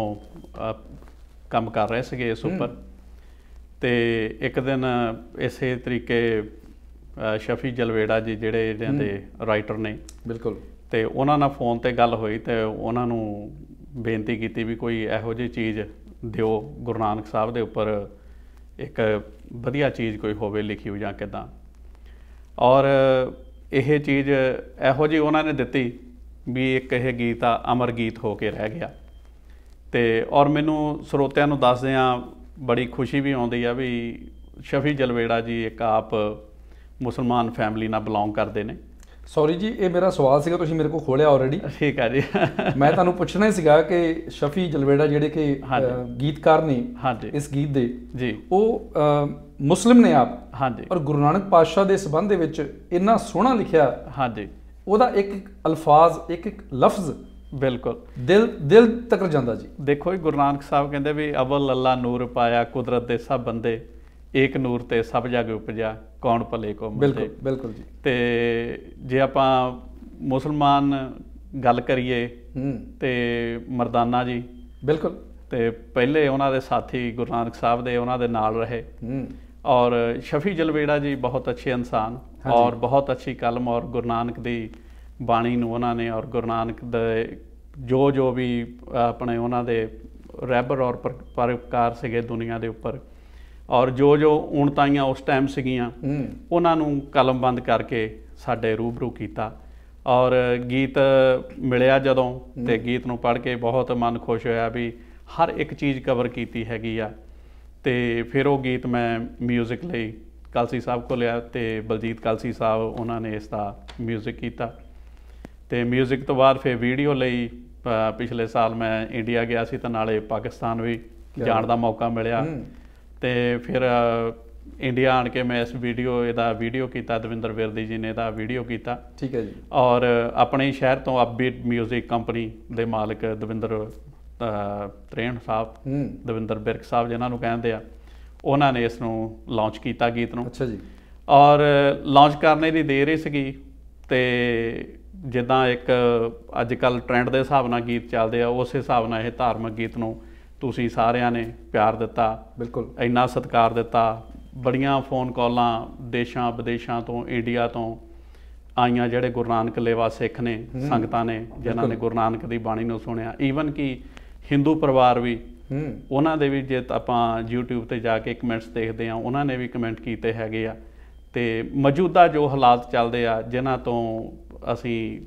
ਕੰਮ ਕਰ ਰਹੇ ਸੀਗੇ ਇਸ ਉੱਪਰ ਤੇ ਇੱਕ ਦਿਨ ਇਸੇ ਤਰੀਕੇ ਸ਼ਫੀ ਜਲਵੇੜਾ ਜੀ ਜਿਹੜੇ ਇਹਨਾਂ ਦੇ ਰਾਈਟਰ ਨੇ ਬਿਲਕੁਲ ਤੇ ਉਹਨਾਂ ਨਾਲ ਫੋਨ ਤੇ ਗੱਲ ਹੋਈ ਤੇ ਉਹਨਾਂ ਨੂੰ ਬੇਨਤੀ ਕੀਤੀ ਵੀ ਕੋਈ ਇਹੋ ਜਿਹੀ ਚੀਜ਼ ਦਿਓ ਗੁਰੂ ਨਾਨਕ ਸਾਹਿਬ ਦੇ ਉੱਪਰ ਇੱਕ ਵਧੀਆ ਚੀਜ਼ ਕੋਈ ਹੋਵੇ ਲਿਖੀ ਹੋ ਜਾਂ ਕਿਦਾਂ ਔਰ ਇਹ ਚੀਜ਼ ਇਹੋ ਜੀ ਉਹਨਾਂ ਨੇ ਦਿੱਤੀ ਵੀ ਇੱਕ ਇਹ ਗੀਤ ਆ ਅਮਰ ਗੀਤ ਹੋ ਕੇ ਰਹਿ ਗਿਆ ਤੇ ਔਰ ਮੈਨੂੰ ਸਰੋਤਿਆਂ ਨੂੰ ਦੱਸਦੇ ਆ ਬੜੀ ਖੁਸ਼ੀ ਵੀ ਆਉਂਦੀ ਆ ਵੀ ਸ਼ਫੀ
ਜਲਵੇੜਾ ਜੀ ਇੱਕ ਆਪ ਮੁਸਲਮਾਨ ਫੈਮਿਲੀ ਨਾਲ ਬਿਲੋਂਗ ਕਰਦੇ ਨੇ ਸੌਰੀ ਜੀ ਇਹ ਮੇਰਾ ਸਵਾਲ ਸੀਗਾ ਤੁਸੀਂ ਮੇਰੇ ਕੋਲ ਖੋਲਿਆ ਆਲਰੇਡੀ ਠੀਕ ਆ ਜੀ ਮੈਂ ਤੁਹਾਨੂੰ ਪੁੱਛਣਾ ਹੀ ਸੀਗਾ ਕਿ ਸ਼ਫੀ ਜਲਵੇੜਾ ਜਿਹੜੇ ਕਿ ਗੀਤਕਾਰ ਨੇ ਇਸ ਗੀਤ ਦੇ ਜੀ ਉਹ ਮੁਸਲਮ ਨੇ ਆਪ ਹਾਂਜੀ ਔਰ ਗੁਰੂ ਨਾਨਕ ਪਾਤਸ਼ਾਹ ਦੇ ਸਬੰਧ ਦੇ ਵਿੱਚ ਇੰਨਾ ਸੋਹਣਾ ਲਿਖਿਆ ਹਾਂਜੀ ਉਹਦਾ ਇੱਕ ਇੱਕ ਅਲਫਾਜ਼ ਇੱਕ ਇੱਕ ਲਫ਼ਜ਼ ਬਿਲਕੁਲ ਦਿਲ ਦਿਲ ਤੱਕ ਜਾਂਦਾ ਜੀ ਦੇਖੋ
ਇਹ ਗੁਰੂ ਨਾਨਕ ਸਾਹਿਬ ਕਹਿੰਦੇ ਵੀ ਅਵਲ ਅੱਲਾ ਨੂਰ ਪਾਇਆ ਕੁਦਰਤ ਦੇ ਸਭ ਬੰਦੇ ਇੱਕ ਨੂਰ ਤੇ ਸਭ ਜਗ ਉਪਜਾ ਕੌਣ ਭਲੇ ਕੋ ਮੰਦੇ ਬਿਲਕੁਲ ਬਿਲਕੁਲ ਜੀ ਤੇ ਜੇ ਆਪਾਂ ਮੁਸਲਮਾਨ ਗੱਲ ਕਰੀਏ ਹੂੰ ਤੇ ਮਰਦਾਨਾ ਜੀ ਬਿਲਕੁਲ ਤੇ ਪਹਿਲੇ ਉਹਨਾਂ ਦੇ ਸਾਥੀ ਗੁਰੂ ਨਾਨਕ ਸਾਹਿਬ ਦੇ ਉਹਨਾਂ ਦੇ ਨਾਲ ਰਹੇ ਹੂੰ ਔਰ ਸ਼ਫੀ ਜਲਵੇੜਾ ਜੀ ਬਹੁਤ ਅੱਛੇ ਇਨਸਾਨ ਔਰ ਬਹੁਤ ਅੱਛੀ ਕਲਮ ਔਰ ਗੁਰੂ ਨਾਨਕ ਦੀ ਬਾਣੀ ਨੂੰ ਉਹਨਾਂ ਨੇ ਔਰ ਗੁਰੂ ਨਾਨਕ ਦੇ ਜੋ ਜੋ ਵੀ ਆਪਣੇ ਉਹਨਾਂ ਦੇ ਰੈਬਰ ਔਰ ਪਰਕਾਰ ਸੀਗੇ ਦੁਨੀਆ ਦੇ ਉੱਪਰ ਔਰ ਜੋ ਜੋ ਉਣਤਾਈਆਂ ਉਸ ਟਾਈਮ ਸੀਗੀਆਂ ਉਹਨਾਂ ਨੂੰ ਕਲਮਬੰਦ ਕਰਕੇ ਸਾਡੇ ਰੂਬਰੂ ਕੀਤਾ ਔਰ ਗੀਤ ਮਿਲਿਆ ਜਦੋਂ ਤੇ ਗੀਤ ਨੂੰ ਪੜ੍ਹ ਕੇ ਬਹੁਤ ਮਨ ਖੁਸ਼ ਹੋਇਆ ਵੀ ਹਰ ਇੱਕ ਚੀਜ਼ ਕਵਰ ਕੀਤੀ ਹੈਗੀ ਆ ਤੇ ਫਿਰ ਉਹ ਗੀਤ ਮੈਂ 뮤직 ਲਈ ਕਲਸੀ ਸਾਹਿਬ ਕੋਲ ਲਿਆ ਤੇ ਬਲਜੀਤ ਕਲਸੀ ਸਾਹਿਬ ਉਹਨਾਂ ਨੇ ਇਸ ਦਾ 뮤직 ਕੀਤਾ ਤੇ 뮤직 ਤੋਂ ਬਾਅਦ ਫੇ ਵੀਡੀਓ ਲਈ ਪਿਛਲੇ ਸਾਲ ਮੈਂ ਇੰਡੀਆ ਗਿਆ ਸੀ ਤਾਂ ਨਾਲੇ ਪਾਕਿਸਤਾਨ ਵੀ ਜਾਣ ਦਾ ਮੌਕਾ ਮਿਲਿਆ ਤੇ ਫਿਰ ਇੰਡੀਆ ਆਣ ਕੇ ਮੈਂ ਇਸ ਵੀਡੀਓ ਇਹਦਾ ਵੀਡੀਓ ਕੀਤਾ ਦਵਿੰਦਰ ਵਿਰਦੀ ਜੀ ਨੇ ਇਹਦਾ ਵੀਡੀਓ ਕੀਤਾ ਠੀਕ ਹੈ ਜੀ ਔਰ ਆਪਣੇ ਸ਼ਹਿਰ ਤੋਂ ਅਪਬੀਟ 뮤직 ਕੰਪਨੀ ਦੇ ਮਾਲਕ ਦਵਿੰਦਰ ਤਰੇਣ ਸਾਹਿਬ ਦਵਿੰਦਰ ਬਿਰਕ ਸਾਹਿਬ ਜਿਨ੍ਹਾਂ ਨੂੰ ਕਹਿੰਦੇ ਆ ਉਹਨਾਂ ਨੇ ਇਸ ਨੂੰ ਲਾਂਚ ਕੀਤਾ ਗੀਤ ਨੂੰ ਅੱਛਾ ਜੀ ਔਰ ਲਾਂਚ ਕਰਨੇ ਦੀ ਦੇਰ ਹੀ ਸੀਗੀ ਤੇ ਜਿੱਦਾਂ ਇੱਕ ਅੱਜ ਕੱਲ ਟ੍ਰੈਂਡ ਦੇ ਹਿਸਾਬ ਨਾਲ ਗੀਤ ਚੱਲਦੇ ਆ ਉਸੇ ਹਿਸਾਬ ਨਾਲ ਇਹ ਧਾਰਮਿਕ ਗੀਤ ਨੂੰ ਤੁਸੀਂ ਸਾਰਿਆਂ ਨੇ ਪਿਆਰ ਦਿੱਤਾ ਬਿਲਕੁਲ ਇੰਨਾ ਸਤਿਕਾਰ ਦਿੱਤਾ ਬੜੀਆਂ ਫੋਨ ਕਾਲਾਂ ਦੇਸ਼ਾਂ ਵਿਦੇਸ਼ਾਂ ਤੋਂ ਇੰਡੀਆ ਤੋਂ ਆਈਆਂ ਜਿਹੜੇ ਗੁਰੂ ਨਾਨਕ ਲੇਵਾ ਸਿੱਖ ਨੇ ਸੰਗਤਾਂ ਨੇ ਜਿਨ੍ਹਾਂ ਨੇ ਗੁਰੂ ਨਾਨਕ ਦੀ ਬਾਣੀ ਨੂੰ ਸੁਣਿਆ ਈਵਨ ਕਿ ਹਿੰਦੂ ਪਰਿਵਾਰ ਵੀ ਉਹਨਾਂ ਦੇ ਵੀ ਜੇ ਆਪਾਂ YouTube ਤੇ ਜਾ ਕੇ ਕਮੈਂਟਸ ਦੇਖਦੇ ਆ ਉਹਨਾਂ ਨੇ ਵੀ ਕਮੈਂਟ ਕੀਤੇ ਹੈਗੇ ਆ ਤੇ ਮੌਜੂਦਾ ਜੋ ਹਾਲਾਤ ਚੱਲਦੇ ਆ ਜਿਨ੍ਹਾਂ ਤੋਂ ਅਸੀਂ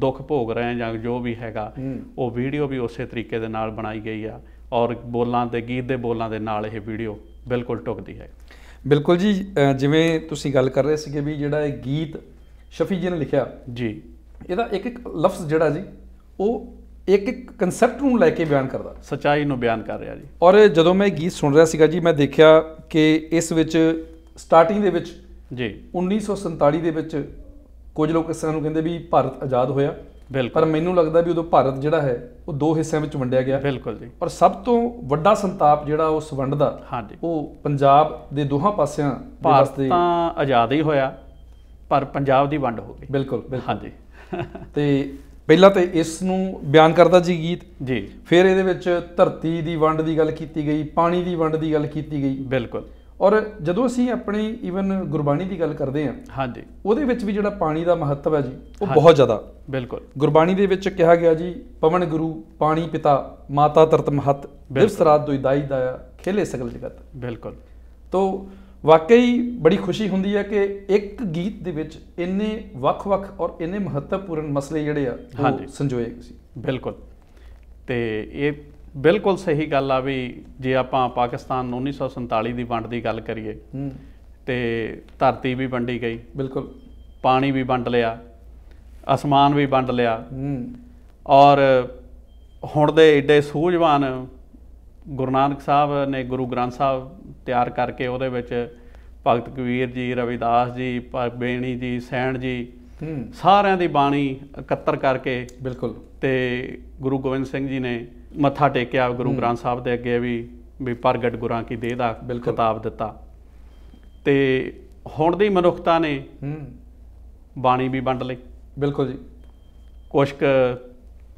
ਦੁੱਖ ਭੋਗ ਰਹੇ ਹਾਂ ਜਾਂ ਜੋ ਵੀ ਹੈਗਾ ਉਹ ਵੀਡੀਓ ਵੀ ਉਸੇ ਤਰੀਕੇ ਦੇ ਨਾਲ ਬਣਾਈ ਗਈ ਆ ਔਰ ਬੋਲਾਂ ਤੇ ਗੀਤ ਦੇ ਬੋਲਾਂ ਦੇ ਨਾਲ ਇਹ ਵੀਡੀਓ ਬਿਲਕੁਲ ਟੁਕਦੀ ਹੈ
ਬਿਲਕੁਲ ਜੀ ਜਿਵੇਂ ਤੁਸੀਂ ਗੱਲ ਕਰ ਰਹੇ ਸੀਗੇ ਵੀ ਜਿਹੜਾ ਇਹ ਗੀਤ ਸ਼ਫੀ ਜੀ ਨੇ ਲਿਖਿਆ ਜੀ ਇਹਦਾ ਇੱਕ ਇੱਕ ਲਫ਼ਜ਼ ਜਿਹੜਾ ਜੀ ਉਹ ਇੱਕ ਇੱਕ ਕਨਸੈਪਟ ਨੂੰ ਲੈ ਕੇ ਬਿਆਨ ਕਰਦਾ ਸਚਾਈ ਨੂੰ ਬਿਆਨ ਕਰ ਰਿਹਾ ਜੀ ਔਰ ਜਦੋਂ ਮੈਂ ਗੀਤ ਸੁਣ ਰਿਹਾ ਸੀਗਾ ਜੀ ਮੈਂ ਦੇਖਿਆ ਕਿ ਇਸ ਵਿੱਚ ਸਟਾਰਟਿੰਗ ਦੇ ਵਿੱਚ ਜੀ 1947 ਦੇ ਵਿੱਚ ਕੁਝ ਲੋਕ ਇਸ ਤਰ੍ਹਾਂ ਨੂੰ ਕਹਿੰਦੇ ਵੀ ਭਾਰਤ ਆਜ਼ਾਦ ਹੋਇਆ ਪਰ ਮੈਨੂੰ ਲੱਗਦਾ ਵੀ ਉਦੋਂ ਭਾਰਤ ਜਿਹੜਾ ਹੈ ਉਹ ਦੋ ਹਿੱਸਿਆਂ ਵਿੱਚ ਵੰਡਿਆ ਗਿਆ ਬਿਲਕੁਲ ਜੀ ਪਰ ਸਭ ਤੋਂ ਵੱਡਾ ਸੰਤਾਪ ਜਿਹੜਾ ਉਸ ਵੰਡ ਦਾ ਹਾਂਜੀ ਉਹ ਪੰਜਾਬ ਦੇ ਦੋਹਾਂ ਪਾਸਿਆਂ ਭਾਰਤ ਤਾਂ ਆਜ਼ਾਦ ਹੀ ਹੋਇਆ ਪਰ ਪੰਜਾਬ ਦੀ ਵੰਡ ਹੋ ਗਈ ਬਿਲਕੁਲ ਹਾਂਜੀ ਤੇ ਪਹਿਲਾਂ ਤੇ ਇਸ ਨੂੰ ਬਿਆਨ ਕਰਦਾ ਜੀ ਗੀਤ ਜੀ ਫਿਰ ਇਹਦੇ ਵਿੱਚ ਧਰਤੀ ਦੀ ਵੰਡ ਦੀ ਗੱਲ ਕੀਤੀ ਗਈ ਪਾਣੀ ਦੀ ਵੰਡ ਦੀ ਗੱਲ ਕੀਤੀ ਗਈ ਬਿਲਕੁਲ ਔਰ ਜਦੋਂ ਅਸੀਂ ਆਪਣੀ ਈਵਨ ਗੁਰਬਾਣੀ ਦੀ ਗੱਲ ਕਰਦੇ ਹਾਂ ਹਾਂਜੀ ਉਹਦੇ ਵਿੱਚ ਵੀ ਜਿਹੜਾ ਪਾਣੀ ਦਾ ਮਹੱਤਵ ਹੈ ਜੀ ਉਹ ਬਹੁਤ ਜ਼ਿਆਦਾ ਬਿਲਕੁਲ ਗੁਰਬਾਣੀ ਦੇ ਵਿੱਚ ਕਿਹਾ ਗਿਆ ਜੀ ਪਵਨ ਗੁਰੂ ਪਾਣੀ ਪਿਤਾ ਮਾਤਾ ਤਰਤ ਮਹਤ ਦਿਵਸ ਰਾਤ ਦਾਈ ਦਾ ਖੇਲੇ ਸਗਲ ਜਗਤ ਬਿਲਕੁਲ ਤੋਂ ਵਾਕਈ ਬੜੀ ਖੁਸ਼ੀ ਹੁੰਦੀ ਹੈ ਕਿ ਇੱਕ ਗੀਤ ਦੇ ਵਿੱਚ ਇੰਨੇ ਵੱਖ-ਵੱਖ ਔਰ ਇੰਨੇ ਮਹੱਤਵਪੂਰਨ ਮਸਲੇ ਜਿਹੜੇ ਆ ਉਹ ਸੰਜੋਏ ਸੀ ਬਿਲਕੁਲ ਤੇ ਇਹ ਬਿਲਕੁਲ
ਸਹੀ ਗੱਲ ਆ ਵੀ ਜੇ ਆਪਾਂ ਪਾਕਿਸਤਾਨ 1947 ਦੀ ਵੰਡ ਦੀ ਗੱਲ ਕਰੀਏ ਤੇ ਧਰਤੀ ਵੀ ਵੰਡੀ ਗਈ ਬਿਲਕੁਲ ਪਾਣੀ ਵੀ ਵੰਡ ਲਿਆ ਅਸਮਾਨ ਵੀ ਵੰਡ ਲਿਆ ਔਰ ਹੁਣ ਦੇ ਏਡੇ ਸੂਝਵਾਨ ਗੁਰੂ ਨਾਨਕ ਸਾਹਿਬ ਨੇ ਗੁਰੂ ਗ੍ਰੰਥ ਸਾਹਿਬ ਤਿਆਰ ਕਰਕੇ ਉਹਦੇ ਵਿੱਚ ਭਗਤ ਕਬੀਰ ਜੀ ਰਵਿਦਾਸ ਜੀ ਬੇਣੀ ਜੀ ਸੈਣ ਜੀ ਸਾਰਿਆਂ ਦੀ ਬਾਣੀ ਇਕੱਤਰ ਕਰਕੇ ਬਿਲਕੁਲ ਤੇ ਗੁਰੂ ਗੋਬਿੰਦ ਸਿੰਘ ਜੀ ਨੇ ਮੱਥਾ ਟੇਕਿਆ ਗੁਰੂ ਗ੍ਰੰਥ ਸਾਹਿਬ ਦੇ ਅੱਗੇ ਵੀ ਵੀ ਪ੍ਰਗਟ ਗੁਰਾਂ ਕੀ ਦੇਹ ਦਾ ਖਿਤਾਬ ਦਿੱਤਾ ਤੇ ਹੁਣ ਦੀ ਮਨੁੱਖਤਾ ਨੇ ਹੂੰ ਬਾਣੀ ਵੀ ਵੰਡ ਲਈ ਬਿਲਕੁਲ ਜੀ ਕੁਝ ਕ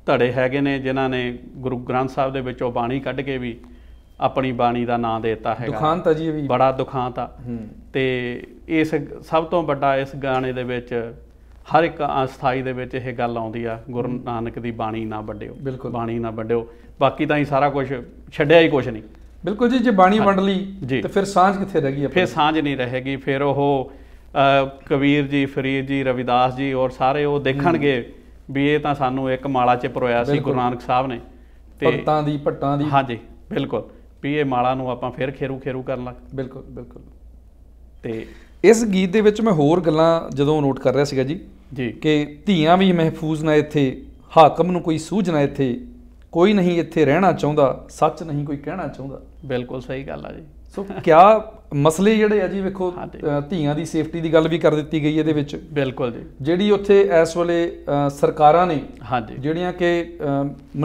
ਧੜੇ ਹੈਗੇ ਨੇ ਜਿਨ੍ਹਾਂ ਨੇ ਗੁਰੂ ਗ੍ਰੰਥ ਸਾਹਿਬ ਦੇ ਵਿੱਚੋਂ ਬਾਣੀ ਕੱਢ ਕੇ ਵੀ ਆਪਣੀ ਬਾਣੀ ਦਾ ਨਾਮ ਦਿੱਤਾ ਹੈਗਾ ਦੁਖਾਂਤ ਜੀ ਵੀ ਬੜਾ ਦੁਖਾਂਤ ਆ ਤੇ ਇਸ ਸਭ ਤੋਂ ਵੱਡਾ ਇਸ ਗਾਣੇ ਦੇ ਵਿੱਚ ਹਰ ਇੱਕ ਅਸਥਾਈ ਦੇ ਵਿੱਚ ਇਹ ਗੱਲ ਆਉਂਦੀ ਆ ਗੁਰੂ ਨਾਨਕ ਦੀ ਬਾਣੀ ਨਾ ਵੱਡਿਓ ਬਿਲਕੁਲ ਬਾਣੀ ਨਾ ਵੱਡਿਓ ਬਾਕੀ ਤਾਂ ਹੀ ਸਾਰਾ ਕੁਝ ਛੱਡਿਆ ਹੀ ਕੁਝ ਨਹੀਂ ਬਿਲਕੁਲ ਜੀ ਜੇ ਬਾਣੀ ਵੰਡ ਲਈ ਤੇ ਫਿਰ ਸਾਂਝ ਕਿੱਥੇ ਰਹਿ ਗਈ ਫਿਰ ਸਾਂਝ ਨਹੀਂ ਰਹੇਗੀ ਫਿਰ ਉਹ ਕਬੀਰ ਜੀ ਫਰੀਦ ਜੀ ਰਵਿਦਾਸ ਜੀ ਔਰ ਸਾਰੇ ਉਹ ਦੇਖਣਗੇ ਵੀ ਇਹ ਤਾਂ ਸਾਨੂੰ ਇੱਕ ਮਾਲਾ 'ਚ ਪਰੋਇਆ ਸੀ ਗੁਰੂ ਨਾਨਕ ਸਾਹਿਬ ਨੇ ਤੇ ਪੱਤਾਂ
ਦੀ ਪੱਟਾਂ ਦੀ
ਹਾਂਜੀ ਬਿਲਕੁਲ ਵੀ ਇਹ ਮਾਲਾ ਨੂੰ ਆਪਾਂ ਫਿਰ ਖੇਰੂ ਖੇਰੂ ਕਰਨ ਲੱਗ ਬਿਲਕੁਲ ਬਿਲਕੁਲ
ਤੇ ਇਸ ਗੀਤ ਦੇ ਵਿੱਚ ਮੈਂ ਹੋਰ ਗੱਲਾਂ ਜਦੋਂ ਨੋਟ ਕਰ ਰਿਹਾ ਸੀਗਾ ਜੀ ਜੀ ਕਿ ਧੀਆਂ ਵੀ ਮਹਿਫੂਜ਼ ਨਾ ਇੱਥੇ ਹਾਕਮ ਨੂੰ ਕੋਈ ਸੂਝ ਨਾ ਇੱਥੇ ਕੋਈ ਨਹੀਂ ਇੱਥੇ ਰਹਿਣਾ ਚਾਹੁੰਦਾ ਸੱਚ ਨਹੀਂ ਕੋਈ ਕਹਿਣਾ ਚਾਹੁੰਦਾ ਬਿਲਕੁਲ ਸਹੀ ਗੱਲ ਆ ਜੀ ਸੋ ਕਿਆ ਮਸਲੇ ਜਿਹੜੇ ਆ ਜੀ ਵੇਖੋ ਧੀਆਂ ਦੀ ਸੇਫਟੀ ਦੀ ਗੱਲ ਵੀ ਕਰ ਦਿੱਤੀ ਗਈ ਇਹਦੇ ਵਿੱਚ ਬਿਲਕੁਲ ਜੀ ਜਿਹੜੀ ਉੱਥੇ ਇਸ ਵੇਲੇ ਸਰਕਾਰਾਂ ਨੇ ਹਾਂਜੀ ਜਿਹੜੀਆਂ ਕਿ